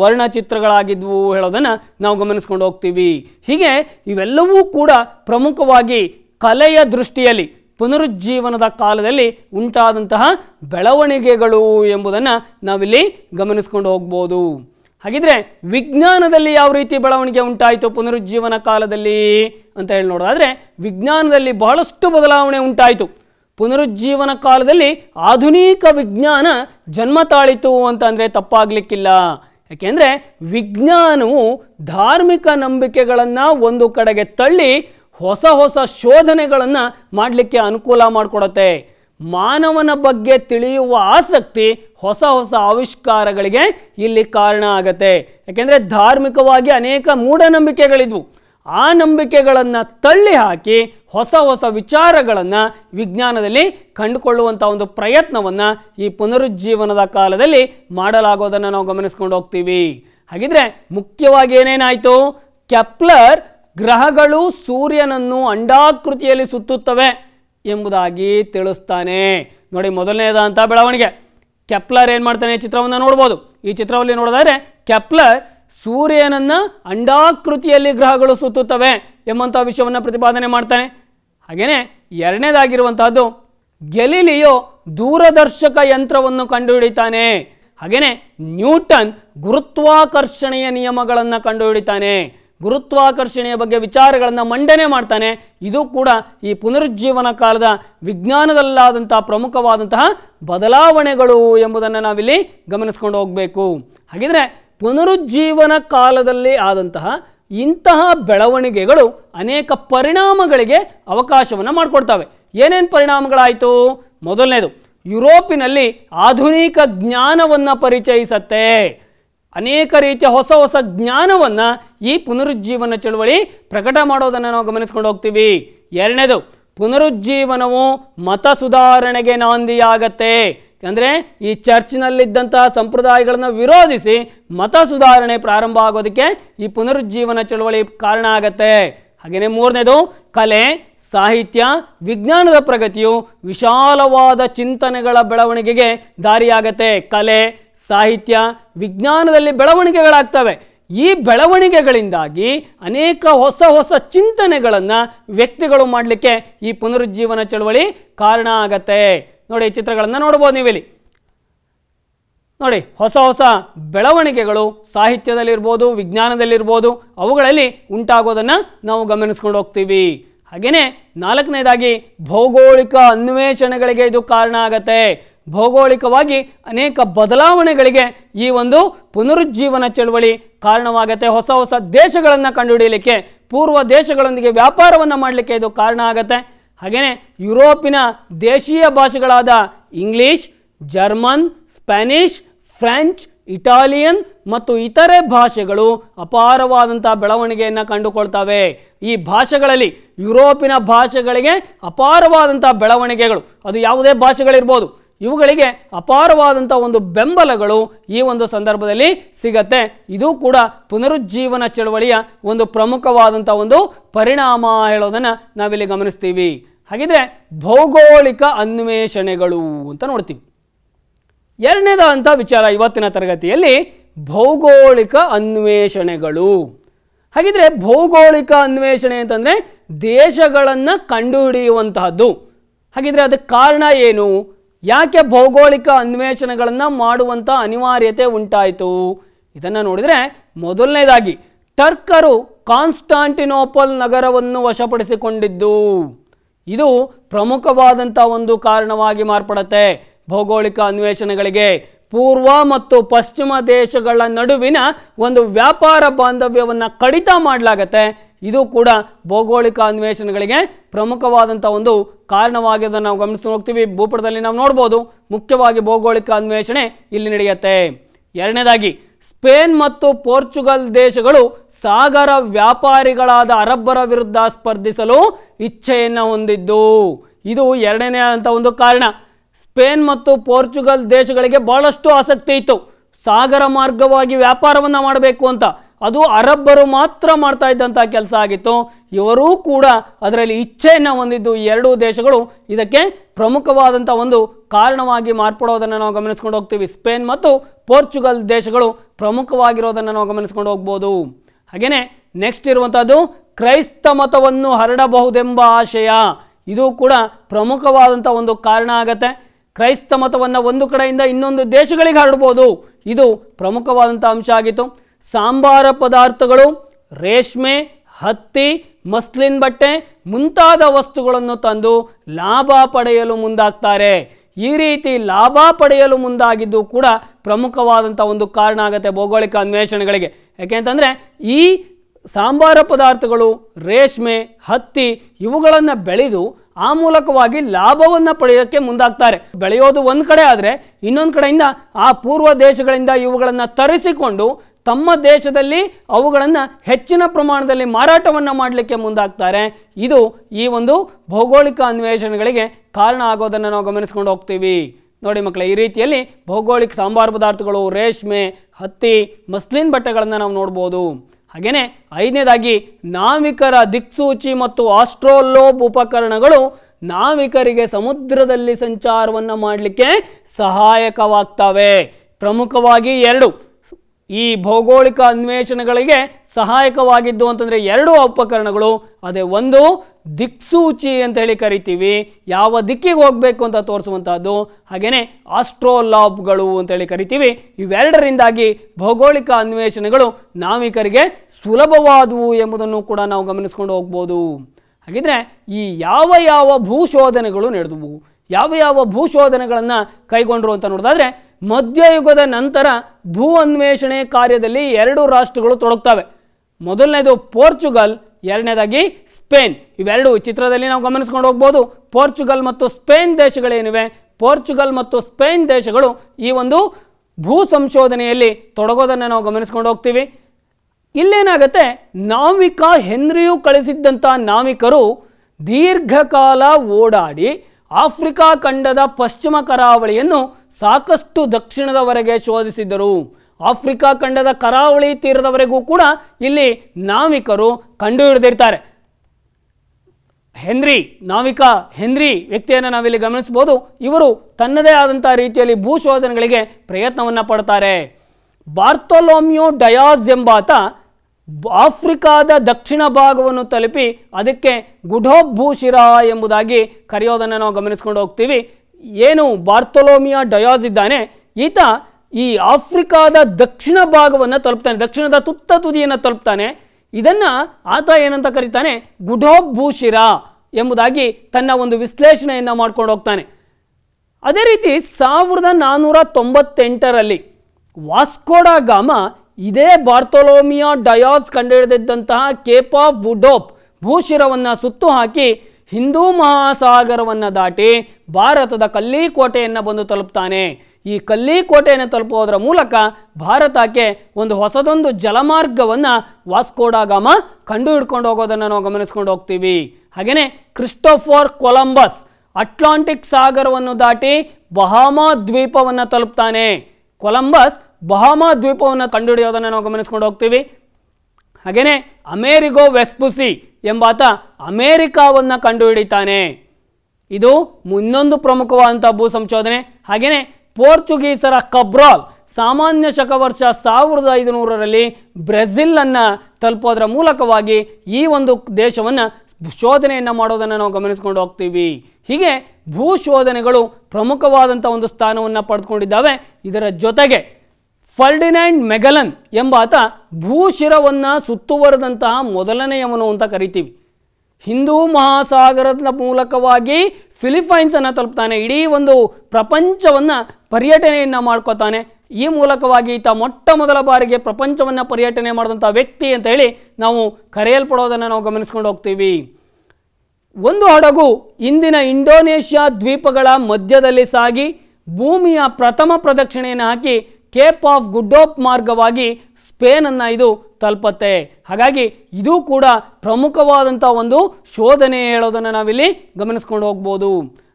ವರ್ಣಚಿತ್ರಗಳಾಗಿದ್ವು ಹೇಳೋದನ್ನು ನಾವು ಗಮನಿಸ್ಕೊಂಡು ಹೋಗ್ತೀವಿ ಹೀಗೆ ಇವೆಲ್ಲವೂ ಕೂಡ ಪ್ರಮುಖವಾಗಿ ಕಲೆಯ ದೃಷ್ಟಿಯಲ್ಲಿ ಪುನರುಜ್ಜೀವನದ ಕಾಲದಲ್ಲಿ ಉಂಟಾದಂತಹ ಬೆಳವಣಿಗೆಗಳು ಎಂಬುದನ್ನು ನಾವಿಲ್ಲಿ ಗಮನಿಸ್ಕೊಂಡು ಹೋಗ್ಬೋದು ಹಾಗಿದ್ರೆ ವಿಜ್ಞಾನದಲ್ಲಿ ಯಾವ ರೀತಿ ಬೆಳವಣಿಗೆ ಉಂಟಾಯಿತು ಪುನರುಜ್ಜೀವನ ಕಾಲದಲ್ಲಿ ಅಂತ ಹೇಳಿ ನೋಡೋದಾದರೆ ವಿಜ್ಞಾನದಲ್ಲಿ ಬಹಳಷ್ಟು ಬದಲಾವಣೆ ಉಂಟಾಯಿತು ಪುನರುಜ್ಜೀವನ ಕಾಲದಲ್ಲಿ ಆಧುನಿಕ ವಿಜ್ಞಾನ ಜನ್ಮ ತಾಳಿತು ಅಂತಂದರೆ ತಪ್ಪಾಗಲಿಕ್ಕಿಲ್ಲ ಯಾಕೆಂದರೆ ವಿಜ್ಞಾನವು ಧಾರ್ಮಿಕ ನಂಬಿಕೆಗಳನ್ನು ಒಂದು ಕಡೆಗೆ ತಳ್ಳಿ ಹೊಸ ಹೊಸ ಶೋಧನೆಗಳನ್ನು ಮಾಡಲಿಕ್ಕೆ ಅನುಕೂಲ ಮಾಡಿಕೊಡತ್ತೆ ಮಾನವನ ಬಗ್ಗೆ ತಿಳಿಯುವ ಆಸಕ್ತಿ ಹೊಸ ಹೊಸ ಆವಿಷ್ಕಾರಗಳಿಗೆ ಇಲ್ಲಿ ಕಾರಣ ಆಗತ್ತೆ ಯಾಕೆಂದರೆ ಧಾರ್ಮಿಕವಾಗಿ ಅನೇಕ ಮೂಢನಂಬಿಕೆಗಳಿದ್ವು ಆ ನಂಬಿಕೆಗಳನ್ನು ತಳ್ಳಿ ಹಾಕಿ ಹೊಸ ಹೊಸ ವಿಚಾರಗಳನ್ನು ವಿಜ್ಞಾನದಲ್ಲಿ ಕಂಡುಕೊಳ್ಳುವಂಥ ಒಂದು ಪ್ರಯತ್ನವನ್ನು ಈ ಪುನರುಜ್ಜೀವನದ ಕಾಲದಲ್ಲಿ ಮಾಡಲಾಗೋದನ್ನು ನಾವು ಗಮನಿಸ್ಕೊಂಡು ಹೋಗ್ತೀವಿ ಹಾಗಿದ್ರೆ ಮುಖ್ಯವಾಗಿ ಏನೇನಾಯಿತು ಕೆಪ್ಲರ್ ಗ್ರಹಗಳು ಸೂರ್ಯನನ್ನು ಅಂಡಾಕೃತಿಯಲ್ಲಿ ಸುತ್ತುತ್ತವೆ ಎಂಬುದಾಗಿ ತಿಳಿಸ್ತಾನೆ ನೋಡಿ ಮೊದಲನೇದಂಥ ಬೆಳವಣಿಗೆ ಕೆಪ್ಲರ್ ಏನು ಮಾಡ್ತಾನೆ ಚಿತ್ರವನ್ನು ನೋಡ್ಬೋದು ಈ ಚಿತ್ರದಲ್ಲಿ ನೋಡಿದ್ರೆ ಕೆಪ್ಲರ್ ಸೂರ್ಯನನ್ನು ಅಂಡಾಕೃತಿಯಲ್ಲಿ ಗ್ರಹಗಳು ಸುತ್ತುತ್ತವೆ ಎಂಬಂಥ ವಿಷಯವನ್ನು ಪ್ರತಿಪಾದನೆ ಮಾಡ್ತಾನೆ ಹಾಗೆಯೇ ಎರಡನೇದಾಗಿರುವಂಥದ್ದು ಗೆಲೀಲಿಯೋ ದೂರದರ್ಶಕ ಯಂತ್ರವನ್ನು ಕಂಡುಹಿಡಿತಾನೆ ಹಾಗೆಯೇ ನ್ಯೂಟನ್ ಗುರುತ್ವಾಕರ್ಷಣೆಯ ನಿಯಮಗಳನ್ನು ಕಂಡುಹಿಡಿತಾನೆ ಗುರುತ್ವಾಕರ್ಷಣೆಯ ಬಗ್ಗೆ ವಿಚಾರಗಳನ್ನು ಮಂಡನೆ ಮಾಡ್ತಾನೆ ಇದು ಕೂಡ ಈ ಪುನರುಜ್ಜೀವನ ಕಾಲದ ವಿಜ್ಞಾನದಲ್ಲಾದಂತಹ ಪ್ರಮುಖವಾದಂತಹ ಬದಲಾವಣೆಗಳು ಎಂಬುದನ್ನು ನಾವಿಲ್ಲಿ ಗಮನಿಸ್ಕೊಂಡು ಹೋಗಬೇಕು ಹಾಗಿದ್ರೆ ಪುನರುಜ್ಜೀವನ ಕಾಲದಲ್ಲಿ ಆದಂತಹ ಇಂತಹ ಬೆಳವಣಿಗೆಗಳು ಅನೇಕ ಪರಿಣಾಮಗಳಿಗೆ ಅವಕಾಶವನ್ನು ಮಾಡಿಕೊಡ್ತವೆ ಏನೇನು ಪರಿಣಾಮಗಳಾಯಿತು ಮೊದಲನೇದು ಯುರೋಪಿನಲ್ಲಿ ಆಧುನಿಕ ಜ್ಞಾನವನ್ನು ಪರಿಚಯಿಸತ್ತೆ ಅನೇಕ ರೀತಿಯ ಹೊಸ ಹೊಸ ಜ್ಞಾನವನ್ನು ಈ ಪುನರುಜ್ಜೀವನ ಚಳುವಳಿ ಪ್ರಕಟ ಮಾಡೋದನ್ನು ನಾವು ಗಮನಿಸ್ಕೊಂಡು ಹೋಗ್ತೀವಿ ಎರಡನೇದು ಪುನರುಜ್ಜೀವನವು ಮತ ಸುಧಾರಣೆಗೆ ನಾಂದಿಯಾಗತ್ತೆ ಅಂದರೆ ಈ ಚರ್ಚ್ನಲ್ಲಿದ್ದಂತಹ ಸಂಪ್ರದಾಯಗಳನ್ನು ವಿರೋಧಿಸಿ ಮತ ಸುಧಾರಣೆ ಪ್ರಾರಂಭ ಆಗೋದಕ್ಕೆ ಈ ಪುನರುಜ್ಜೀವನ ಚಳುವಳಿ ಕಾರಣ ಆಗತ್ತೆ ಹಾಗೆಯೇ ಮೂರನೇದು ಕಲೆ ಸಾಹಿತ್ಯ ವಿಜ್ಞಾನದ ಪ್ರಗತಿಯು ವಿಶಾಲವಾದ ಚಿಂತನೆಗಳ ಬೆಳವಣಿಗೆಗೆ ದಾರಿಯಾಗತ್ತೆ ಕಲೆ ಸಾಹಿತ್ಯ ವಿಜ್ಞಾನದಲ್ಲಿ ಬೆಳವಣಿಗೆಗಳಾಗ್ತವೆ ಈ ಬೆಳವಣಿಗೆಗಳಿಂದಾಗಿ ಅನೇಕ ಹೊಸ ಹೊಸ ಚಿಂತನೆಗಳನ್ನು ವ್ಯಕ್ತಿಗಳು ಮಾಡಲಿಕ್ಕೆ ಈ ಪುನರುಜ್ಜೀವನ ಚಳವಳಿ ಕಾರಣ ಆಗತ್ತೆ ನೋಡಿ ಚಿತ್ರಗಳನ್ನು ನೋಡ್ಬೋದು ನೀವು ಇಲ್ಲಿ ನೋಡಿ ಹೊಸ ಹೊಸ ಬೆಳವಣಿಗೆಗಳು ಸಾಹಿತ್ಯದಲ್ಲಿರ್ಬೋದು ವಿಜ್ಞಾನದಲ್ಲಿರ್ಬೋದು ಅವುಗಳಲ್ಲಿ ಉಂಟಾಗೋದನ್ನು ನಾವು ಗಮನಿಸ್ಕೊಂಡು ಹೋಗ್ತೀವಿ ಹಾಗೆಯೇ ನಾಲ್ಕನೇದಾಗಿ ಭೌಗೋಳಿಕ ಅನ್ವೇಷಣೆಗಳಿಗೆ ಇದು ಕಾರಣ ಆಗತ್ತೆ ಭೌಗೋಳಿಕವಾಗಿ ಅನೇಕ ಬದಲಾವಣೆಗಳಿಗೆ ಈ ಒಂದು ಪುನರುಜ್ಜೀವನ ಚಳವಳಿ ಕಾರಣವಾಗುತ್ತೆ ಹೊಸ ಹೊಸ ದೇಶಗಳನ್ನು ಕಂಡುಹಿಡಿಯಲಿಕ್ಕೆ ಪೂರ್ವ ದೇಶಗಳೊಂದಿಗೆ ವ್ಯಾಪಾರವನ್ನು ಮಾಡಲಿಕ್ಕೆ ಇದು ಕಾರಣ ಆಗತ್ತೆ ಹಾಗೆಯೇ ಯುರೋಪಿನ ದೇಶೀಯ ಭಾಷೆಗಳಾದ English German Spanish French Italian ಮತ್ತು ಇತರೆ ಭಾಷೆಗಳು ಅಪಾರವಾದಂಥ ಬೆಳವಣಿಗೆಯನ್ನು ಕಂಡುಕೊಳ್ತವೆ ಈ ಭಾಷೆಗಳಲ್ಲಿ ಯುರೋಪಿನ ಭಾಷೆಗಳಿಗೆ ಅಪಾರವಾದಂಥ ಬೆಳವಣಿಗೆಗಳು ಅದು ಯಾವುದೇ ಭಾಷೆಗಳಿರ್ಬೋದು ಇವುಗಳಿಗೆ ಅಪಾರವಾದಂಥ ಒಂದು ಬೆಂಬಲಗಳು ಈ ಒಂದು ಸಂದರ್ಭದಲ್ಲಿ ಸಿಗತ್ತೆ ಇದು ಕೂಡ ಪುನರುಜ್ಜೀವನ ಚಳವಳಿಯ ಒಂದು ಪ್ರಮುಖವಾದಂಥ ಒಂದು ಪರಿಣಾಮ ಹೇಳೋದನ್ನು ನಾವಿಲ್ಲಿ ಗಮನಿಸ್ತೀವಿ ಹಾಗಿದ್ರೆ ಭೌಗೋಳಿಕ ಅನ್ವೇಷಣೆಗಳು ಅಂತ ನೋಡ್ತೀವಿ ಎರಡನೇದಾದಂಥ ವಿಚಾರ ಇವತ್ತಿನ ತರಗತಿಯಲ್ಲಿ ಭೌಗೋಳಿಕ ಅನ್ವೇಷಣೆಗಳು ಹಾಗಿದ್ರೆ ಭೌಗೋಳಿಕ ಅನ್ವೇಷಣೆ ಅಂತಂದರೆ ದೇಶಗಳನ್ನು ಕಂಡುಹಿಡಿಯುವಂತಹದ್ದು ಹಾಗಿದ್ರೆ ಅದಕ್ಕೆ ಕಾರಣ ಏನು ಯಾಕೆ ಭೌಗೋಳಿಕ ಅನ್ವೇಷಣೆಗಳನ್ನು ಮಾಡುವಂಥ ಅನಿವಾರ್ಯತೆ ಉಂಟಾಯಿತು ಇದನ್ನು ನೋಡಿದರೆ ಮೊದಲನೇದಾಗಿ ಟರ್ಕರು ಕಾನ್ಸ್ಟಾಂಟಿನೋಪಲ್ ನಗರವನ್ನು ವಶಪಡಿಸಿಕೊಂಡಿದ್ದು ಇದು ಪ್ರಮುಖವಾದಂಥ ಒಂದು ಕಾರಣವಾಗಿ ಮಾರ್ಪಡತ್ತೆ ಭೌಗೋಳಿಕ ಅನ್ವೇಷಣೆಗಳಿಗೆ ಪೂರ್ವ ಮತ್ತು ಪಶ್ಚಿಮ ದೇಶಗಳ ನಡುವಿನ ಒಂದು ವ್ಯಾಪಾರ ಬಾಂಧವ್ಯವನ್ನು ಕಡಿತ ಮಾಡಲಾಗತ್ತೆ ಇದು ಕೂಡ ಭೌಗೋಳಿಕ ಅನ್ವೇಷಣೆಗಳಿಗೆ ಪ್ರಮುಖವಾದಂಥ ಒಂದು ಕಾರಣವಾಗಿದೆ ನಾವು ಗಮನಿಸ್ತಾ ಹೋಗ್ತೀವಿ ಭೂಪಟದಲ್ಲಿ ನಾವು ನೋಡ್ಬೋದು ಮುಖ್ಯವಾಗಿ ಭೌಗೋಳಿಕ ಅನ್ವೇಷಣೆ ಇಲ್ಲಿ ನಡೆಯುತ್ತೆ ಎರಡನೇದಾಗಿ ಸ್ಪೇನ್ ಮತ್ತು ಪೋರ್ಚುಗಲ್ ದೇಶಗಳು ಸಾಗರ ವ್ಯಾಪಾರಿಗಳಾದ ಅರಬ್ಬರ ವಿರುದ್ಧ ಸ್ಪರ್ಧಿಸಲು ಇಚ್ಛೆಯನ್ನು ಹೊಂದಿದ್ದು ಇದು ಎರಡನೇ ಆದಂಥ ಒಂದು ಕಾರಣ ಸ್ಪೇನ್ ಮತ್ತು ಪೋರ್ಚುಗಲ್ ದೇಶಗಳಿಗೆ ಬಹಳಷ್ಟು ಆಸಕ್ತಿ ಇತ್ತು ಸಾಗರ ಮಾರ್ಗವಾಗಿ ವ್ಯಾಪಾರವನ್ನು ಮಾಡಬೇಕು ಅಂತ ಅದು ಅರಬ್ಬರು ಮಾತ್ರ ಮಾಡ್ತಾ ಇದ್ದಂಥ ಕೆಲಸ ಆಗಿತ್ತು ಇವರೂ ಕೂಡ ಅದರಲ್ಲಿ ಇಚ್ಛೆಯನ್ನು ಹೊಂದಿದ್ದು ಎರಡೂ ದೇಶಗಳು ಇದಕ್ಕೆ ಪ್ರಮುಖವಾದಂಥ ಒಂದು ಕಾರಣವಾಗಿ ಮಾರ್ಪಡೋದನ್ನು ನಾವು ಗಮನಿಸ್ಕೊಂಡು ಹೋಗ್ತೀವಿ ಸ್ಪೇನ್ ಮತ್ತು ಪೋರ್ಚುಗಲ್ ದೇಶಗಳು ಪ್ರಮುಖವಾಗಿರೋದನ್ನು ನಾವು ಗಮನಿಸ್ಕೊಂಡು ಹೋಗ್ಬೋದು ಹಾಗೆಯೇ ನೆಕ್ಸ್ಟ್ ಇರುವಂಥದ್ದು ಕ್ರೈಸ್ತ ಮತವನ್ನು ಹರಡಬಹುದೆಂಬ ಆಶಯ ಇದು ಕೂಡ ಪ್ರಮುಖವಾದಂಥ ಒಂದು ಕಾರಣ ಆಗತ್ತೆ ಕ್ರೈಸ್ತ ಮತವನ್ನು ಒಂದು ಕಡೆಯಿಂದ ಇನ್ನೊಂದು ದೇಶಗಳಿಗೆ ಹರಡ್ಬೋದು ಇದು ಪ್ರಮುಖವಾದಂಥ ಅಂಶ ಆಗಿತ್ತು ಸಾಂಬಾರ ಪದಾರ್ಥಗಳು ರೇಷ್ಮೆ ಹತ್ತಿ ಮಸ್ಲಿನ್ ಬಟ್ಟೆ ಮುಂತಾದ ವಸ್ತುಗಳನ್ನು ತಂದು ಲಾಭ ಪಡೆಯಲು ಮುಂದಾಗ್ತಾರೆ ಈ ರೀತಿ ಲಾಭ ಪಡೆಯಲು ಮುಂದಾಗಿದ್ದು ಕೂಡ ಪ್ರಮುಖವಾದಂಥ ಒಂದು ಕಾರಣ ಆಗುತ್ತೆ ಭೌಗೋಳಿಕ ಅನ್ವೇಷಣೆಗಳಿಗೆ ಯಾಕೆಂತಂದರೆ ಈ ಸಾಂಬಾರ ಪದಾರ್ಥಗಳು ರೇಷ್ಮೆ ಹತ್ತಿ ಇವುಗಳನ್ನು ಬೆಳೆದು ಆ ಮೂಲಕವಾಗಿ ಲಾಭವನ್ನು ಪಡೆಯೋಕ್ಕೆ ಮುಂದಾಗ್ತಾರೆ ಬೆಳೆಯೋದು ಒಂದು ಕಡೆ ಆದರೆ ಇನ್ನೊಂದು ಕಡೆಯಿಂದ ಆ ಪೂರ್ವ ದೇಶಗಳಿಂದ ಇವುಗಳನ್ನು ತರಿಸಿಕೊಂಡು ತಮ್ಮ ದೇಶದಲ್ಲಿ ಅವುಗಳನ್ನು ಹೆಚ್ಚಿನ ಪ್ರಮಾಣದಲ್ಲಿ ಮಾರಾಟವನ್ನು ಮಾಡಲಿಕ್ಕೆ ಮುಂದಾಗ್ತಾರೆ ಇದು ಈ ಒಂದು ಭೌಗೋಳಿಕ ಅನ್ವೇಷಣೆಗಳಿಗೆ ಕಾರಣ ಆಗೋದನ್ನು ನಾವು ಗಮನಿಸ್ಕೊಂಡು ಹೋಗ್ತೀವಿ ನೋಡಿ ಮಕ್ಕಳ ಈ ರೀತಿಯಲ್ಲಿ ಭೌಗೋಳಿಕ ಸಾಂಬಾರು ಪದಾರ್ಥಗಳು ರೇಷ್ಮೆ ಹತ್ತಿ ಮಸ್ಲಿನ್ ಬಟ್ಟೆಗಳನ್ನು ನಾವು ನೋಡ್ಬೋದು ಹಾಗೆಯೇ ಐದನೇದಾಗಿ ನಾವಿಕರ ದಿಕ್ಸೂಚಿ ಮತ್ತು ಆಸ್ಟ್ರೋಲೋಬ್ ಉಪಕರಣಗಳು ನಾವಿಕರಿಗೆ ಸಮುದ್ರದಲ್ಲಿ ಸಂಚಾರವನ್ನು ಮಾಡಲಿಕ್ಕೆ ಸಹಾಯಕವಾಗ್ತವೆ ಪ್ರಮುಖವಾಗಿ ಎರಡು ಈ ಭೌಗೋಳಿಕ ಅನ್ವೇಷಣೆಗಳಿಗೆ ಸಹಾಯಕವಾಗಿದ್ದು ಅಂತಂದರೆ ಎರಡು ಉಪಕರಣಗಳು ಅದೇ ಒಂದು ದಿಕ್ಸೂಚಿ ಅಂತ ಹೇಳಿ ಕರಿತೀವಿ ಯಾವ ದಿಕ್ಕಿಗೆ ಹೋಗಬೇಕು ಅಂತ ತೋರಿಸುವಂಥದ್ದು ಹಾಗೆಯೇ ಆಸ್ಟ್ರೋಲಾಬ್ಗಳು ಅಂತೇಳಿ ಕರಿತೀವಿ ಇವೆರಡರಿಂದಾಗಿ ಭೌಗೋಳಿಕ ಅನ್ವೇಷಣೆಗಳು ನಾವಿಕರಿಗೆ ಸುಲಭವಾದವು ಎಂಬುದನ್ನು ಕೂಡ ನಾವು ಗಮನಿಸ್ಕೊಂಡು ಹೋಗ್ಬೋದು ಹಾಗಿದ್ರೆ ಈ ಯಾವ ಯಾವ ಭೂಶೋಧನೆಗಳು ನಡೆದವು ಯಾವ ಯಾವ ಭೂಶೋಧನೆಗಳನ್ನು ಕೈಗೊಂಡರು ಅಂತ ನೋಡಿದ್ರೆ ಮಧ್ಯಯುಗದ ನಂತರ ಭೂ ಅನ್ವೇಷಣೆ ಕಾರ್ಯದಲ್ಲಿ ಎರಡು ರಾಷ್ಟ್ರಗಳು ತೊಡಗ್ತವೆ ಮೊದಲನೇದು ಪೋರ್ಚುಗಲ್ ಎರಡನೇದಾಗಿ ಸ್ಪೇನ್ ಇವೆರಡು ಚಿತ್ರದಲ್ಲಿ ನಾವು ಗಮನಿಸ್ಕೊಂಡು ಹೋಗ್ಬೋದು ಪೋರ್ಚುಗಲ್ ಮತ್ತು ಸ್ಪೇನ್ ದೇಶಗಳೇನಿವೆ ಪೋರ್ಚುಗಲ್ ಮತ್ತು ಸ್ಪೇನ್ ದೇಶಗಳು ಈ ಒಂದು ಭೂ ಸಂಶೋಧನೆಯಲ್ಲಿ ತೊಡಗೋದನ್ನು ನಾವು ಗಮನಿಸ್ಕೊಂಡು ಹೋಗ್ತೀವಿ ಇಲ್ಲೇನಾಗತ್ತೆ ನಾವಿಕ ಹೆನ್ರಿಯು ಕಳಿಸಿದ್ದಂಥ ನಾವಿಕರು ದೀರ್ಘಕಾಲ ಓಡಾಡಿ ಆಫ್ರಿಕಾ ಖಂಡದ ಪಶ್ಚಿಮ ಕರಾವಳಿಯನ್ನು ಸಾಕಷ್ಟು ದಕ್ಷಿಣದವರೆಗೆ ಶೋಧಿಸಿದರು ಆಫ್ರಿಕಾ ಖಂಡದ ಕರಾವಳಿ ತೀರದವರೆಗೂ ಕೂಡ ಇಲ್ಲಿ ನಾವಿಕರು ಕಂಡುಹಿಡಿದಿರ್ತಾರೆ ಹೆನ್ರಿ ನಾವಿಕ ಹೆನ್ರಿ ವ್ಯಕ್ತಿಯನ್ನು ನಾವಿಲ್ಲಿ ಗಮನಿಸಬಹುದು ಇವರು ತನ್ನದೇ ಆದಂಥ ರೀತಿಯಲ್ಲಿ ಭೂಶೋಧನೆಗಳಿಗೆ ಪ್ರಯತ್ನವನ್ನು ಪಡ್ತಾರೆ ಬಾರ್ತೊಲೋಮಿಯೋ ಡಯಾಸ್ ಎಂಬಾತ ಆಫ್ರಿಕಾದ ದಕ್ಷಿಣ ಭಾಗವನ್ನು ತಲುಪಿ ಅದಕ್ಕೆ ಗುಢೋಭೂಶಿರ ಎಂಬುದಾಗಿ ಕರೆಯೋದನ್ನು ನಾವು ಗಮನಿಸ್ಕೊಂಡು ಹೋಗ್ತೀವಿ ಏನು ಬಾರ್ತೊಲೋಮಿಯಾ ಡಯಾಸ್ ಇದ್ದಾನೆ ಈತ ಈ ಆಫ್ರಿಕಾದ ದಕ್ಷಿಣ ಭಾಗವನ್ನು ತಲುಪ್ತಾನೆ ದಕ್ಷಿಣದ ತುತ್ತ ತುದಿಯನ್ನು ತಲುಪ್ತಾನೆ ಇದನ್ನು ಆತ ಏನಂತ ಕರೀತಾನೆ ಗುಢೋಭೂಶಿರ ಎಂಬುದಾಗಿ ತನ್ನ ಒಂದು ವಿಶ್ಲೇಷಣೆಯನ್ನು ಮಾಡ್ಕೊಂಡು ಹೋಗ್ತಾನೆ ಅದೇ ರೀತಿ ಸಾವಿರದ ನಾನ್ನೂರ ತೊಂಬತ್ತೆಂಟರಲ್ಲಿ ವಾಸ್ಕೋಡಾ ಗಾಮ ಇದೇ ಬಾರ್ಥೋಲೋಮಿಯಾ ಡಯಾಸ್ ಕಂಡುಹಿಡಿದಿದ್ದಂತಹ ಕೇಪ್ ಆಫ್ ಬುಡೋಪ್ ಭೂಶಿರವನ್ನು ಸುತ್ತು ಹಾಕಿ ಹಿಂದೂ ಮಹಾಸಾಗರವನ್ನು ದಾಟಿ ಭಾರತದ ಕಲ್ಲಿಕೋಟೆಯನ್ನು ಬಂದು ತಲುಪ್ತಾನೆ ಈ ಕಲ್ಲಿಕೋಟೆಯನ್ನು ತಲುಪುವುದರ ಮೂಲಕ ಭಾರತಕ್ಕೆ ಒಂದು ಹೊಸದೊಂದು ಜಲಮಾರ್ಗವನ್ನು ವಾಸ್ಕೋಡಾಗಾಮ ಕಂಡು ಹಿಡ್ಕೊಂಡು ಹೋಗೋದನ್ನು ನಾವು ಗಮನಿಸ್ಕೊಂಡು ಹೋಗ್ತೀವಿ ಹಾಗೆಯೇ ಕ್ರಿಸ್ಟೋಫರ್ ಕೊಲಂಬಸ್ ಅಟ್ಲಾಂಟಿಕ್ ಸಾಗರವನ್ನು ದಾಟಿ ಬಹಾಮಾ ದ್ವೀಪವನ್ನು ತಲುಪ್ತಾನೆ ಕೊಲಂಬಸ್ ಬಹಾಮಾ ದ್ವೀಪವನ್ನು ಕಂಡುಹಿಡಿಯೋದನ್ನು ನಾವು ಗಮನಿಸ್ಕೊಂಡು ಹೋಗ್ತೀವಿ ಹಾಗೆಯೇ ಅಮೇರಿಗೋ ವೆಸ್ಪುಸಿ ಎಂಬಾತ ಅಮೇರಿಕಾವನ್ನು ಕಂಡುಹಿಡಿತಾನೆ ಇದು ಇನ್ನೊಂದು ಪ್ರಮುಖವಾದಂಥ ಭೂ ಸಂಶೋಧನೆ ಹಾಗೆಯೇ ಪೋರ್ಚುಗೀಸರ ಕಬ್ರಾಲ್ ಸಾಮಾನ್ಯ ಶಕವರ್ಷ ಸಾವಿರದ ಐದುನೂರರಲ್ಲಿ ಬ್ರೆಜಿಲನ್ನು ತಲುಪೋದರ ಮೂಲಕವಾಗಿ ಈ ಒಂದು ದೇಶವನ್ನು ಶೋಧನೆಯನ್ನು ಮಾಡೋದನ್ನು ನಾವು ಗಮನಿಸ್ಕೊಂಡು ಹೋಗ್ತೀವಿ ಹೀಗೆ ಭೂ ಶೋಧನೆಗಳು ಪ್ರಮುಖವಾದಂಥ ಒಂದು ಸ್ಥಾನವನ್ನು ಪಡೆದುಕೊಂಡಿದ್ದಾವೆ ಇದರ ಜೊತೆಗೆ ಫರ್ಡಿನ್ಯಾಂಡ್ ಮೆಗಲನ್ ಎಂಬಾತ ಭೂಶಿರವನ್ನು ಸುತ್ತುವರೆದಂತಹ ಮೊದಲನೆಯವನು ಅಂತ ಕರಿತೀವಿ ಹಿಂದೂ ಮಹಾಸಾಗರದ ಮೂಲಕವಾಗಿ ಫಿಲಿಪೈನ್ಸನ್ನು ತಲುಪ್ತಾನೆ ಇಡೀ ಒಂದು ಪ್ರಪಂಚವನ್ನು ಪರ್ಯಟನೆಯನ್ನು ಮಾಡ್ಕೋತಾನೆ ಈ ಮೂಲಕವಾಗಿ ಈತ ಮೊಟ್ಟ ಮೊದಲ ಬಾರಿಗೆ ಪ್ರಪಂಚವನ್ನು ಪರ್ಯಟನೆ ಮಾಡಿದಂಥ ವ್ಯಕ್ತಿ ಅಂತ ಹೇಳಿ ನಾವು ಕರೆಯಲ್ಪಡೋದನ್ನು ನಾವು ಗಮನಿಸ್ಕೊಂಡು ಹೋಗ್ತೀವಿ ಒಂದು ಹಡಗು ಇಂದಿನ ಇಂಡೋನೇಷ್ಯಾ ದ್ವೀಪಗಳ ಮಧ್ಯದಲ್ಲಿ ಸಾಗಿ ಭೂಮಿಯ ಪ್ರಥಮ ಪ್ರದಕ್ಷಿಣೆಯನ್ನು ಹಾಕಿ ಕೇಪ್ ಆಫ್ ಗುಡ್ಡೋಪ್ ಮಾರ್ಗವಾಗಿ ಸ್ಪೇನನ್ನು ಇದು ತಲುಪತ್ತೆ ಹಾಗಾಗಿ ಇದು ಕೂಡ ಪ್ರಮುಖವಾದಂಥ ಒಂದು ಶೋಧನೆ ಹೇಳೋದನ್ನು ನಾವಿಲ್ಲಿ ಗಮನಿಸ್ಕೊಂಡು ಹೋಗ್ಬೋದು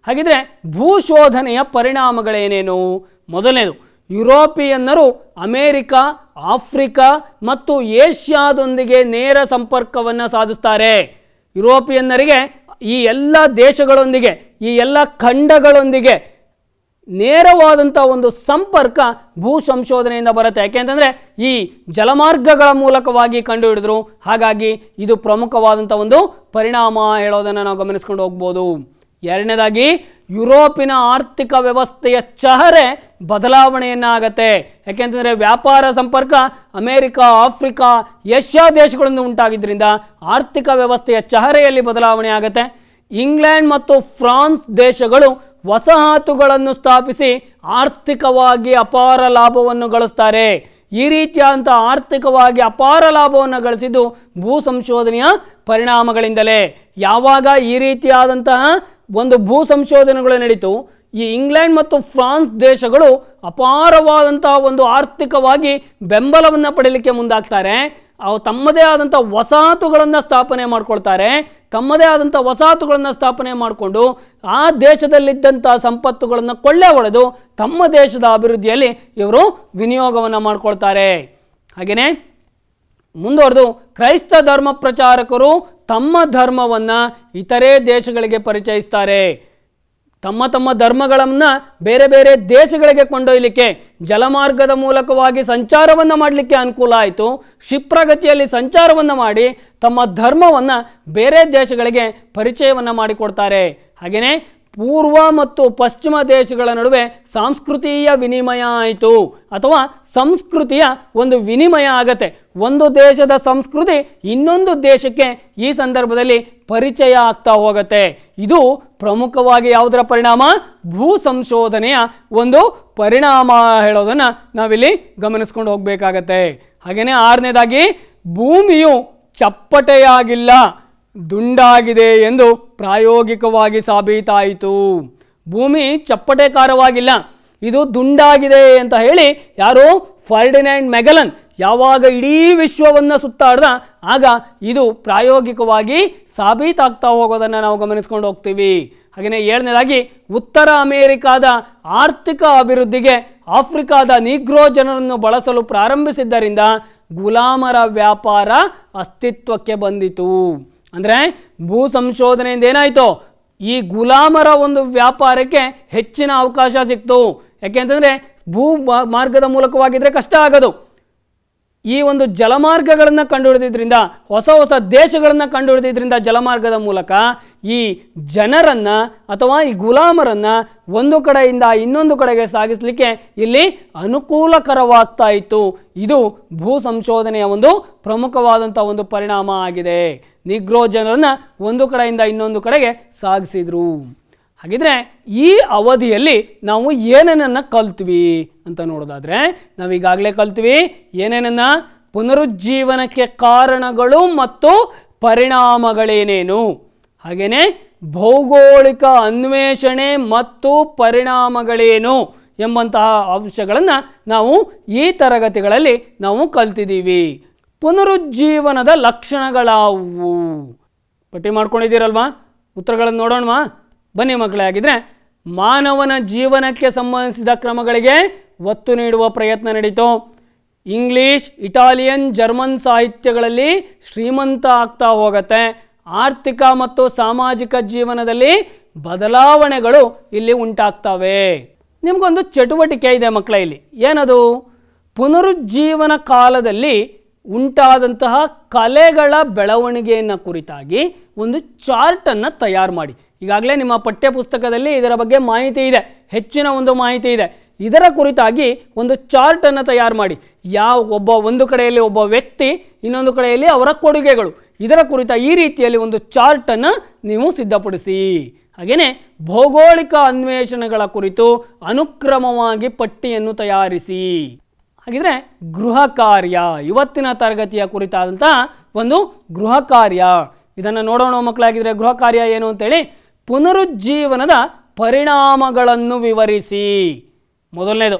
ಹಾಗಿದ್ರೆ ಭೂಶೋಧನೆಯ ಪರಿಣಾಮಗಳೇನೇನು ಮೊದಲನೇದು ಯುರೋಪಿಯನ್ನರು ಅಮೇರಿಕಾ ಆಫ್ರಿಕಾ ಮತ್ತು ಏಷ್ಯಾದೊಂದಿಗೆ ನೇರ ಸಂಪರ್ಕವನ್ನು ಸಾಧಿಸ್ತಾರೆ ಯುರೋಪಿಯನ್ನರಿಗೆ ಈ ಎಲ್ಲ ದೇಶಗಳೊಂದಿಗೆ ಈ ಎಲ್ಲ ಖಂಡಗಳೊಂದಿಗೆ ನೇರವಾದಂಥ ಒಂದು ಸಂಪರ್ಕ ಭೂ ಸಂಶೋಧನೆಯಿಂದ ಬರುತ್ತೆ ಯಾಕೆಂತಂದರೆ ಈ ಜಲಮಾರ್ಗಗಳ ಮೂಲಕವಾಗಿ ಕಂಡುಹಿಡಿದ್ರು ಹಾಗಾಗಿ ಇದು ಪ್ರಮುಖವಾದಂಥ ಒಂದು ಪರಿಣಾಮ ಹೇಳೋದನ್ನು ನಾವು ಗಮನಿಸ್ಕೊಂಡು ಹೋಗ್ಬೋದು ಎರಡನೇದಾಗಿ ಯುರೋಪಿನ ಆರ್ಥಿಕ ವ್ಯವಸ್ಥೆಯ ಚಹರೆ ಬದಲಾವಣೆಯನ್ನು ಆಗತ್ತೆ ಯಾಕೆಂತಂದರೆ ವ್ಯಾಪಾರ ಸಂಪರ್ಕ ಅಮೇರಿಕಾ ಆಫ್ರಿಕಾ ಏಷ್ಯಾ ದೇಶಗಳಿಂದ ಉಂಟಾಗಿದ್ದರಿಂದ ಆರ್ಥಿಕ ವ್ಯವಸ್ಥೆಯ ಚಹರೆಯಲ್ಲಿ ಬದಲಾವಣೆ ಆಗತ್ತೆ ಇಂಗ್ಲೆಂಡ್ ಮತ್ತು ಫ್ರಾನ್ಸ್ ದೇಶಗಳು ವಸಾಹತುಗಳನ್ನು ಸ್ಥಾಪಿಸಿ ಆರ್ಥಿಕವಾಗಿ ಅಪಾರ ಲಾಭವನ್ನು ಗಳಿಸ್ತಾರೆ ಈ ರೀತಿಯಾದಂಥ ಆರ್ಥಿಕವಾಗಿ ಅಪಾರ ಲಾಭವನ್ನು ಗಳಿಸಿದ್ದು ಭೂ ಸಂಶೋಧನೆಯ ಪರಿಣಾಮಗಳಿಂದಲೇ ಯಾವಾಗ ಈ ರೀತಿಯಾದಂತಹ ಒಂದು ಭೂ ಸಂಶೋಧನೆಗಳು ನಡೀತು ಈ ಇಂಗ್ಲೆಂಡ್ ಮತ್ತು ಫ್ರಾನ್ಸ್ ದೇಶಗಳು ಅಪಾರವಾದಂತಹ ಒಂದು ಆರ್ಥಿಕವಾಗಿ ಬೆಂಬಲವನ್ನು ಪಡೀಲಿಕ್ಕೆ ಮುಂದಾಗ್ತಾರೆ ಅವು ತಮ್ಮದೇ ಆದಂಥ ವಸಾಹತುಗಳನ್ನು ಸ್ಥಾಪನೆ ಮಾಡಿಕೊಳ್ತಾರೆ ತಮ್ಮದೇ ಆದಂಥ ವಸಾಹತುಗಳನ್ನು ಸ್ಥಾಪನೆ ಮಾಡಿಕೊಂಡು ಆ ದೇಶದಲ್ಲಿದ್ದಂಥ ಸಂಪತ್ತುಗಳನ್ನು ಕೊಳ್ಳೆ ಹೊಡೆದು ತಮ್ಮ ದೇಶದ ಅಭಿವೃದ್ಧಿಯಲ್ಲಿ ಇವರು ವಿನಿಯೋಗವನ್ನು ಮಾಡಿಕೊಳ್ತಾರೆ ಹಾಗೆಯೇ ಮುಂದುವರೆದು ಕ್ರೈಸ್ತ ಧರ್ಮ ಪ್ರಚಾರಕರು ತಮ್ಮ ಧರ್ಮವನ್ನು ಇತರೆ ದೇಶಗಳಿಗೆ ಪರಿಚಯಿಸ್ತಾರೆ ತಮ್ಮ ತಮ್ಮ ಧರ್ಮಗಳನ್ನು ಬೇರೆ ಬೇರೆ ದೇಶಗಳಿಗೆ ಕೊಂಡೊಯ್ಯಲಿಕ್ಕೆ ಜಲಮಾರ್ಗದ ಮೂಲಕವಾಗಿ ಸಂಚಾರವನ್ನು ಮಾಡಲಿಕ್ಕೆ ಅನುಕೂಲ ಆಯಿತು ಕ್ಷಿಪ್ರಗತಿಯಲ್ಲಿ ಸಂಚಾರವನ್ನು ಮಾಡಿ ತಮ್ಮ ಧರ್ಮವನ್ನು ಬೇರೆ ದೇಶಗಳಿಗೆ ಪರಿಚಯವನ್ನು ಮಾಡಿಕೊಡ್ತಾರೆ ಹಾಗೆಯೇ ಪೂರ್ವ ಮತ್ತು ಪಶ್ಚಿಮ ದೇಶಗಳ ನಡುವೆ ಸಾಂಸ್ಕೃತಿಯ ವಿನಿಮಯ ಆಯಿತು ಅಥವಾ ಸಂಸ್ಕೃತಿಯ ಒಂದು ವಿನಿಮಯ ಆಗತ್ತೆ ಒಂದು ದೇಶದ ಸಂಸ್ಕೃತಿ ಇನ್ನೊಂದು ದೇಶಕ್ಕೆ ಈ ಸಂದರ್ಭದಲ್ಲಿ ಪರಿಚಯ ಆಗ್ತಾ ಹೋಗತ್ತೆ ಇದು ಪ್ರಮುಖವಾಗಿ ಯಾವುದರ ಪರಿಣಾಮ ಭೂ ಸಂಶೋಧನೆಯ ಒಂದು ಪರಿಣಾಮ ಹೇಳೋದನ್ನು ನಾವಿಲ್ಲಿ ಗಮನಿಸ್ಕೊಂಡು ಹೋಗಬೇಕಾಗತ್ತೆ ಹಾಗೆಯೇ ಆರನೇದಾಗಿ ಭೂಮಿಯು ಚಪ್ಪಟೆಯಾಗಿಲ್ಲ ದುಂಡಾಗಿದೆ ಎಂದು ಪ್ರಾಯೋಗಿಕವಾಗಿ ಸಾಬೀತಾಯಿತು ಭೂಮಿ ಚಪ್ಪಟೆಕಾರವಾಗಿಲ್ಲ ಇದು ದುಂಡಾಗಿದೆ ಅಂತ ಹೇಳಿ ಯಾರು ಫರ್ಡಿನ್ಯಾಂಡ್ ಮೆಗಲನ್ ಯಾವಾಗ ಇಡೀ ವಿಶ್ವವನ್ನು ಸುತ್ತಾಡ್ದ ಆಗ ಇದು ಪ್ರಾಯೋಗಿಕವಾಗಿ ಸಾಬೀತಾಗ್ತಾ ಹೋಗೋದನ್ನು ನಾವು ಗಮನಿಸ್ಕೊಂಡು ಹೋಗ್ತೀವಿ ಹಾಗೆಯೇ ಏಳನೇದಾಗಿ ಉತ್ತರ ಅಮೇರಿಕಾದ ಆರ್ಥಿಕ ಅಭಿವೃದ್ಧಿಗೆ ಆಫ್ರಿಕಾದ ನೀಗ್ರೋ ಜನರನ್ನು ಬಳಸಲು ಪ್ರಾರಂಭಿಸಿದ್ದರಿಂದ ಗುಲಾಮರ ವ್ಯಾಪಾರ ಅಸ್ತಿತ್ವಕ್ಕೆ ಬಂದಿತು ಅಂದರೆ ಭೂ ಸಂಶೋಧನೆಯಿಂದ ಏನಾಯಿತು ಈ ಗುಲಾಮರ ಒಂದು ವ್ಯಾಪಾರಕ್ಕೆ ಹೆಚ್ಚಿನ ಅವಕಾಶ ಸಿಕ್ತು ಯಾಕೆಂತಂದರೆ ಭೂ ಮಾರ್ಗದ ಮೂಲಕವಾಗಿದ್ದರೆ ಕಷ್ಟ ಆಗೋದು ಈ ಒಂದು ಜಲಮಾರ್ಗಗಳನ್ನು ಕಂಡುಹಿಡಿದಿದ್ದರಿಂದ ಹೊಸ ಹೊಸ ದೇಶಗಳನ್ನು ಕಂಡುಹಿಡಿದಿದ್ದರಿಂದ ಜಲಮಾರ್ಗದ ಮೂಲಕ ಈ ಜನರನ್ನು ಅಥವಾ ಈ ಗುಲಾಮರನ್ನು ಒಂದು ಕಡೆಯಿಂದ ಇನ್ನೊಂದು ಕಡೆಗೆ ಸಾಗಿಸಲಿಕ್ಕೆ ಇಲ್ಲಿ ಅನುಕೂಲಕರವಾಗ್ತಾ ಇತ್ತು ಇದು ಭೂ ಸಂಶೋಧನೆಯ ಒಂದು ಪ್ರಮುಖವಾದಂಥ ಒಂದು ಪರಿಣಾಮ ಆಗಿದೆ ನಿಗ್ರೋ ಜನರನ್ನು ಒಂದು ಕಡೆಯಿಂದ ಇನ್ನೊಂದು ಕಡೆಗೆ ಸಾಗಿಸಿದರು ಹಾಗಿದ್ರೆ ಈ ಅವಧಿಯಲ್ಲಿ ನಾವು ಏನೇನನ್ನು ಕಲ್ತ್ವಿ ಅಂತ ನೋಡೋದಾದರೆ ನಾವೀಗಾಗಲೇ ಕಲ್ತ್ವಿ ಏನೇನನ್ನು ಪುನರುಜ್ಜೀವನಕ್ಕೆ ಕಾರಣಗಳು ಮತ್ತು ಪರಿಣಾಮಗಳೇನೇನು ಹಾಗೆಯೇ ಭೌಗೋಳಿಕ ಅನ್ವೇಷಣೆ ಮತ್ತು ಪರಿಣಾಮಗಳೇನು ಎಂಬಂತಹ ಅಂಶಗಳನ್ನು ನಾವು ಈ ತರಗತಿಗಳಲ್ಲಿ ನಾವು ಕಲ್ತಿದ್ದೀವಿ ಪುನರುಜ್ಜೀವನದ ಲಕ್ಷಣಗಳಾವು ಪಟ್ಟಿ ಮಾಡ್ಕೊಂಡಿದ್ದೀರಲ್ವಾ ಉತ್ತರಗಳನ್ನು ನೋಡೋಣವಾ ಬನ್ನಿ ಮಕ್ಕಳೇ ಆಗಿದ್ರೆ ಮಾನವನ ಜೀವನಕ್ಕೆ ಸಂಬಂಧಿಸಿದ ಕ್ರಮಗಳಿಗೆ ಒತ್ತು ನೀಡುವ ಪ್ರಯತ್ನ ನಡೀತು ಇಂಗ್ಲೀಷ್ ಇಟಾಲಿಯನ್ ಜರ್ಮನ್ ಸಾಹಿತ್ಯಗಳಲ್ಲಿ ಶ್ರೀಮಂತ ಆಗ್ತಾ ಹೋಗತ್ತೆ ಆರ್ಥಿಕ ಮತ್ತು ಸಾಮಾಜಿಕ ಜೀವನದಲ್ಲಿ ಬದಲಾವಣೆಗಳು ಇಲ್ಲಿ ಉಂಟಾಗ್ತವೆ ನಿಮಗೊಂದು ಚಟುವಟಿಕೆ ಇದೆ ಮಕ್ಕಳ ಇಲ್ಲಿ ಏನದು ಪುನರುಜ್ಜೀವನ ಕಾಲದಲ್ಲಿ ಉಂಟಾದಂತಹ ಕಲೆಗಳ ಬೆಳವಣಿಗೆಯನ್ನು ಕುರಿತಾಗಿ ಒಂದು ಚಾರ್ಟನ್ನು ತಯಾರು ಮಾಡಿ ಈಗಾಗಲೇ ನಿಮ್ಮ ಪಠ್ಯ ಪುಸ್ತಕದಲ್ಲಿ ಇದರ ಬಗ್ಗೆ ಮಾಹಿತಿ ಇದೆ ಹೆಚ್ಚಿನ ಒಂದು ಮಾಹಿತಿ ಇದೆ ಇದರ ಕುರಿತಾಗಿ ಒಂದು ಚಾರ್ಟನ್ನು ತಯಾರು ಮಾಡಿ ಯಾವ ಒಬ್ಬ ಒಂದು ಕಡೆಯಲ್ಲಿ ಒಬ್ಬ ವ್ಯಕ್ತಿ ಇನ್ನೊಂದು ಕಡೆಯಲ್ಲಿ ಅವರ ಕೊಡುಗೆಗಳು ಇದರ ಕುರಿತ ಈ ರೀತಿಯಲ್ಲಿ ಒಂದು ಚಾರ್ಟನ್ನು ನೀವು ಸಿದ್ಧಪಡಿಸಿ ಹಾಗೆಯೇ ಭೌಗೋಳಿಕ ಅನ್ವೇಷಣೆಗಳ ಕುರಿತು ಅನುಕ್ರಮವಾಗಿ ಪಟ್ಟಿಯನ್ನು ತಯಾರಿಸಿ ಹಾಗಿದ್ರೆ ಗೃಹ ಕಾರ್ಯ ಇವತ್ತಿನ ತರಗತಿಯ ಕುರಿತಾದಂಥ ಒಂದು ಗೃಹ ಕಾರ್ಯ ಇದನ್ನು ನೋಡೋಣ ಮಕ್ಕಳಾಗಿದ್ದರೆ ಗೃಹ ಕಾರ್ಯ ಏನು ಅಂತೇಳಿ ಪುನರುಜ್ಜೀವನದ ಪರಿಣಾಮಗಳನ್ನು ವಿವರಿಸಿ ಮೊದಲನೇದು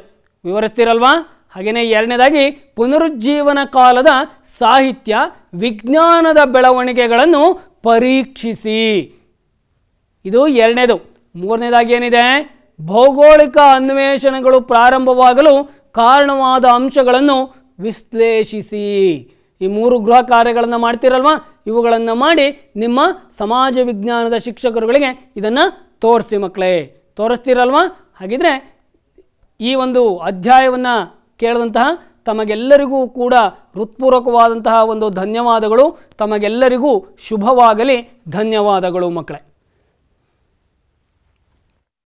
ವಿವರಿಸ್ತೀರಲ್ವಾ ಹಾಗೆಯೇ ಎರಡನೇದಾಗಿ ಪುನರುಜ್ಜೀವನ ಕಾಲದ ಸಾಹಿತ್ಯ ವಿಜ್ಞಾನದ ಬೆಳವಣಿಗೆಗಳನ್ನು ಪರೀಕ್ಷಿಸಿ ಇದು ಎರಡನೇದು ಮೂರನೇದಾಗಿ ಏನಿದೆ ಭೌಗೋಳಿಕ ಅನ್ವೇಷಣೆಗಳು ಪ್ರಾರಂಭವಾಗಲು ಕಾರಣವಾದ ಅಂಶಗಳನ್ನು ವಿಶ್ಲೇಷಿಸಿ ಈ ಮೂರು ಗೃಹ ಕಾರ್ಯಗಳನ್ನು ಮಾಡ್ತಿರಲ್ವಾ ಇವುಗಳನ್ನು ಮಾಡಿ ನಿಮ್ಮ ಸಮಾಜ ವಿಜ್ಞಾನದ ಶಿಕ್ಷಕರುಗಳಿಗೆ ಇದನ್ನು ತೋರಿಸಿ ಮಕ್ಕಳೇ ತೋರಿಸ್ತೀರಲ್ವಾ ಹಾಗಿದ್ರೆ ಈ ಒಂದು ಅಧ್ಯಾಯವನ್ನು ಕೇಳಿದಂತಹ ತಮಗೆಲ್ಲರಿಗೂ ಕೂಡ ಹೃತ್ಪೂರ್ವಕವಾದಂತಹ ಒಂದು ಧನ್ಯವಾದಗಳು ತಮಗೆಲ್ಲರಿಗೂ ಶುಭವಾಗಲಿ ಧನ್ಯವಾದಗಳು ಮಕ್ಕಳೇ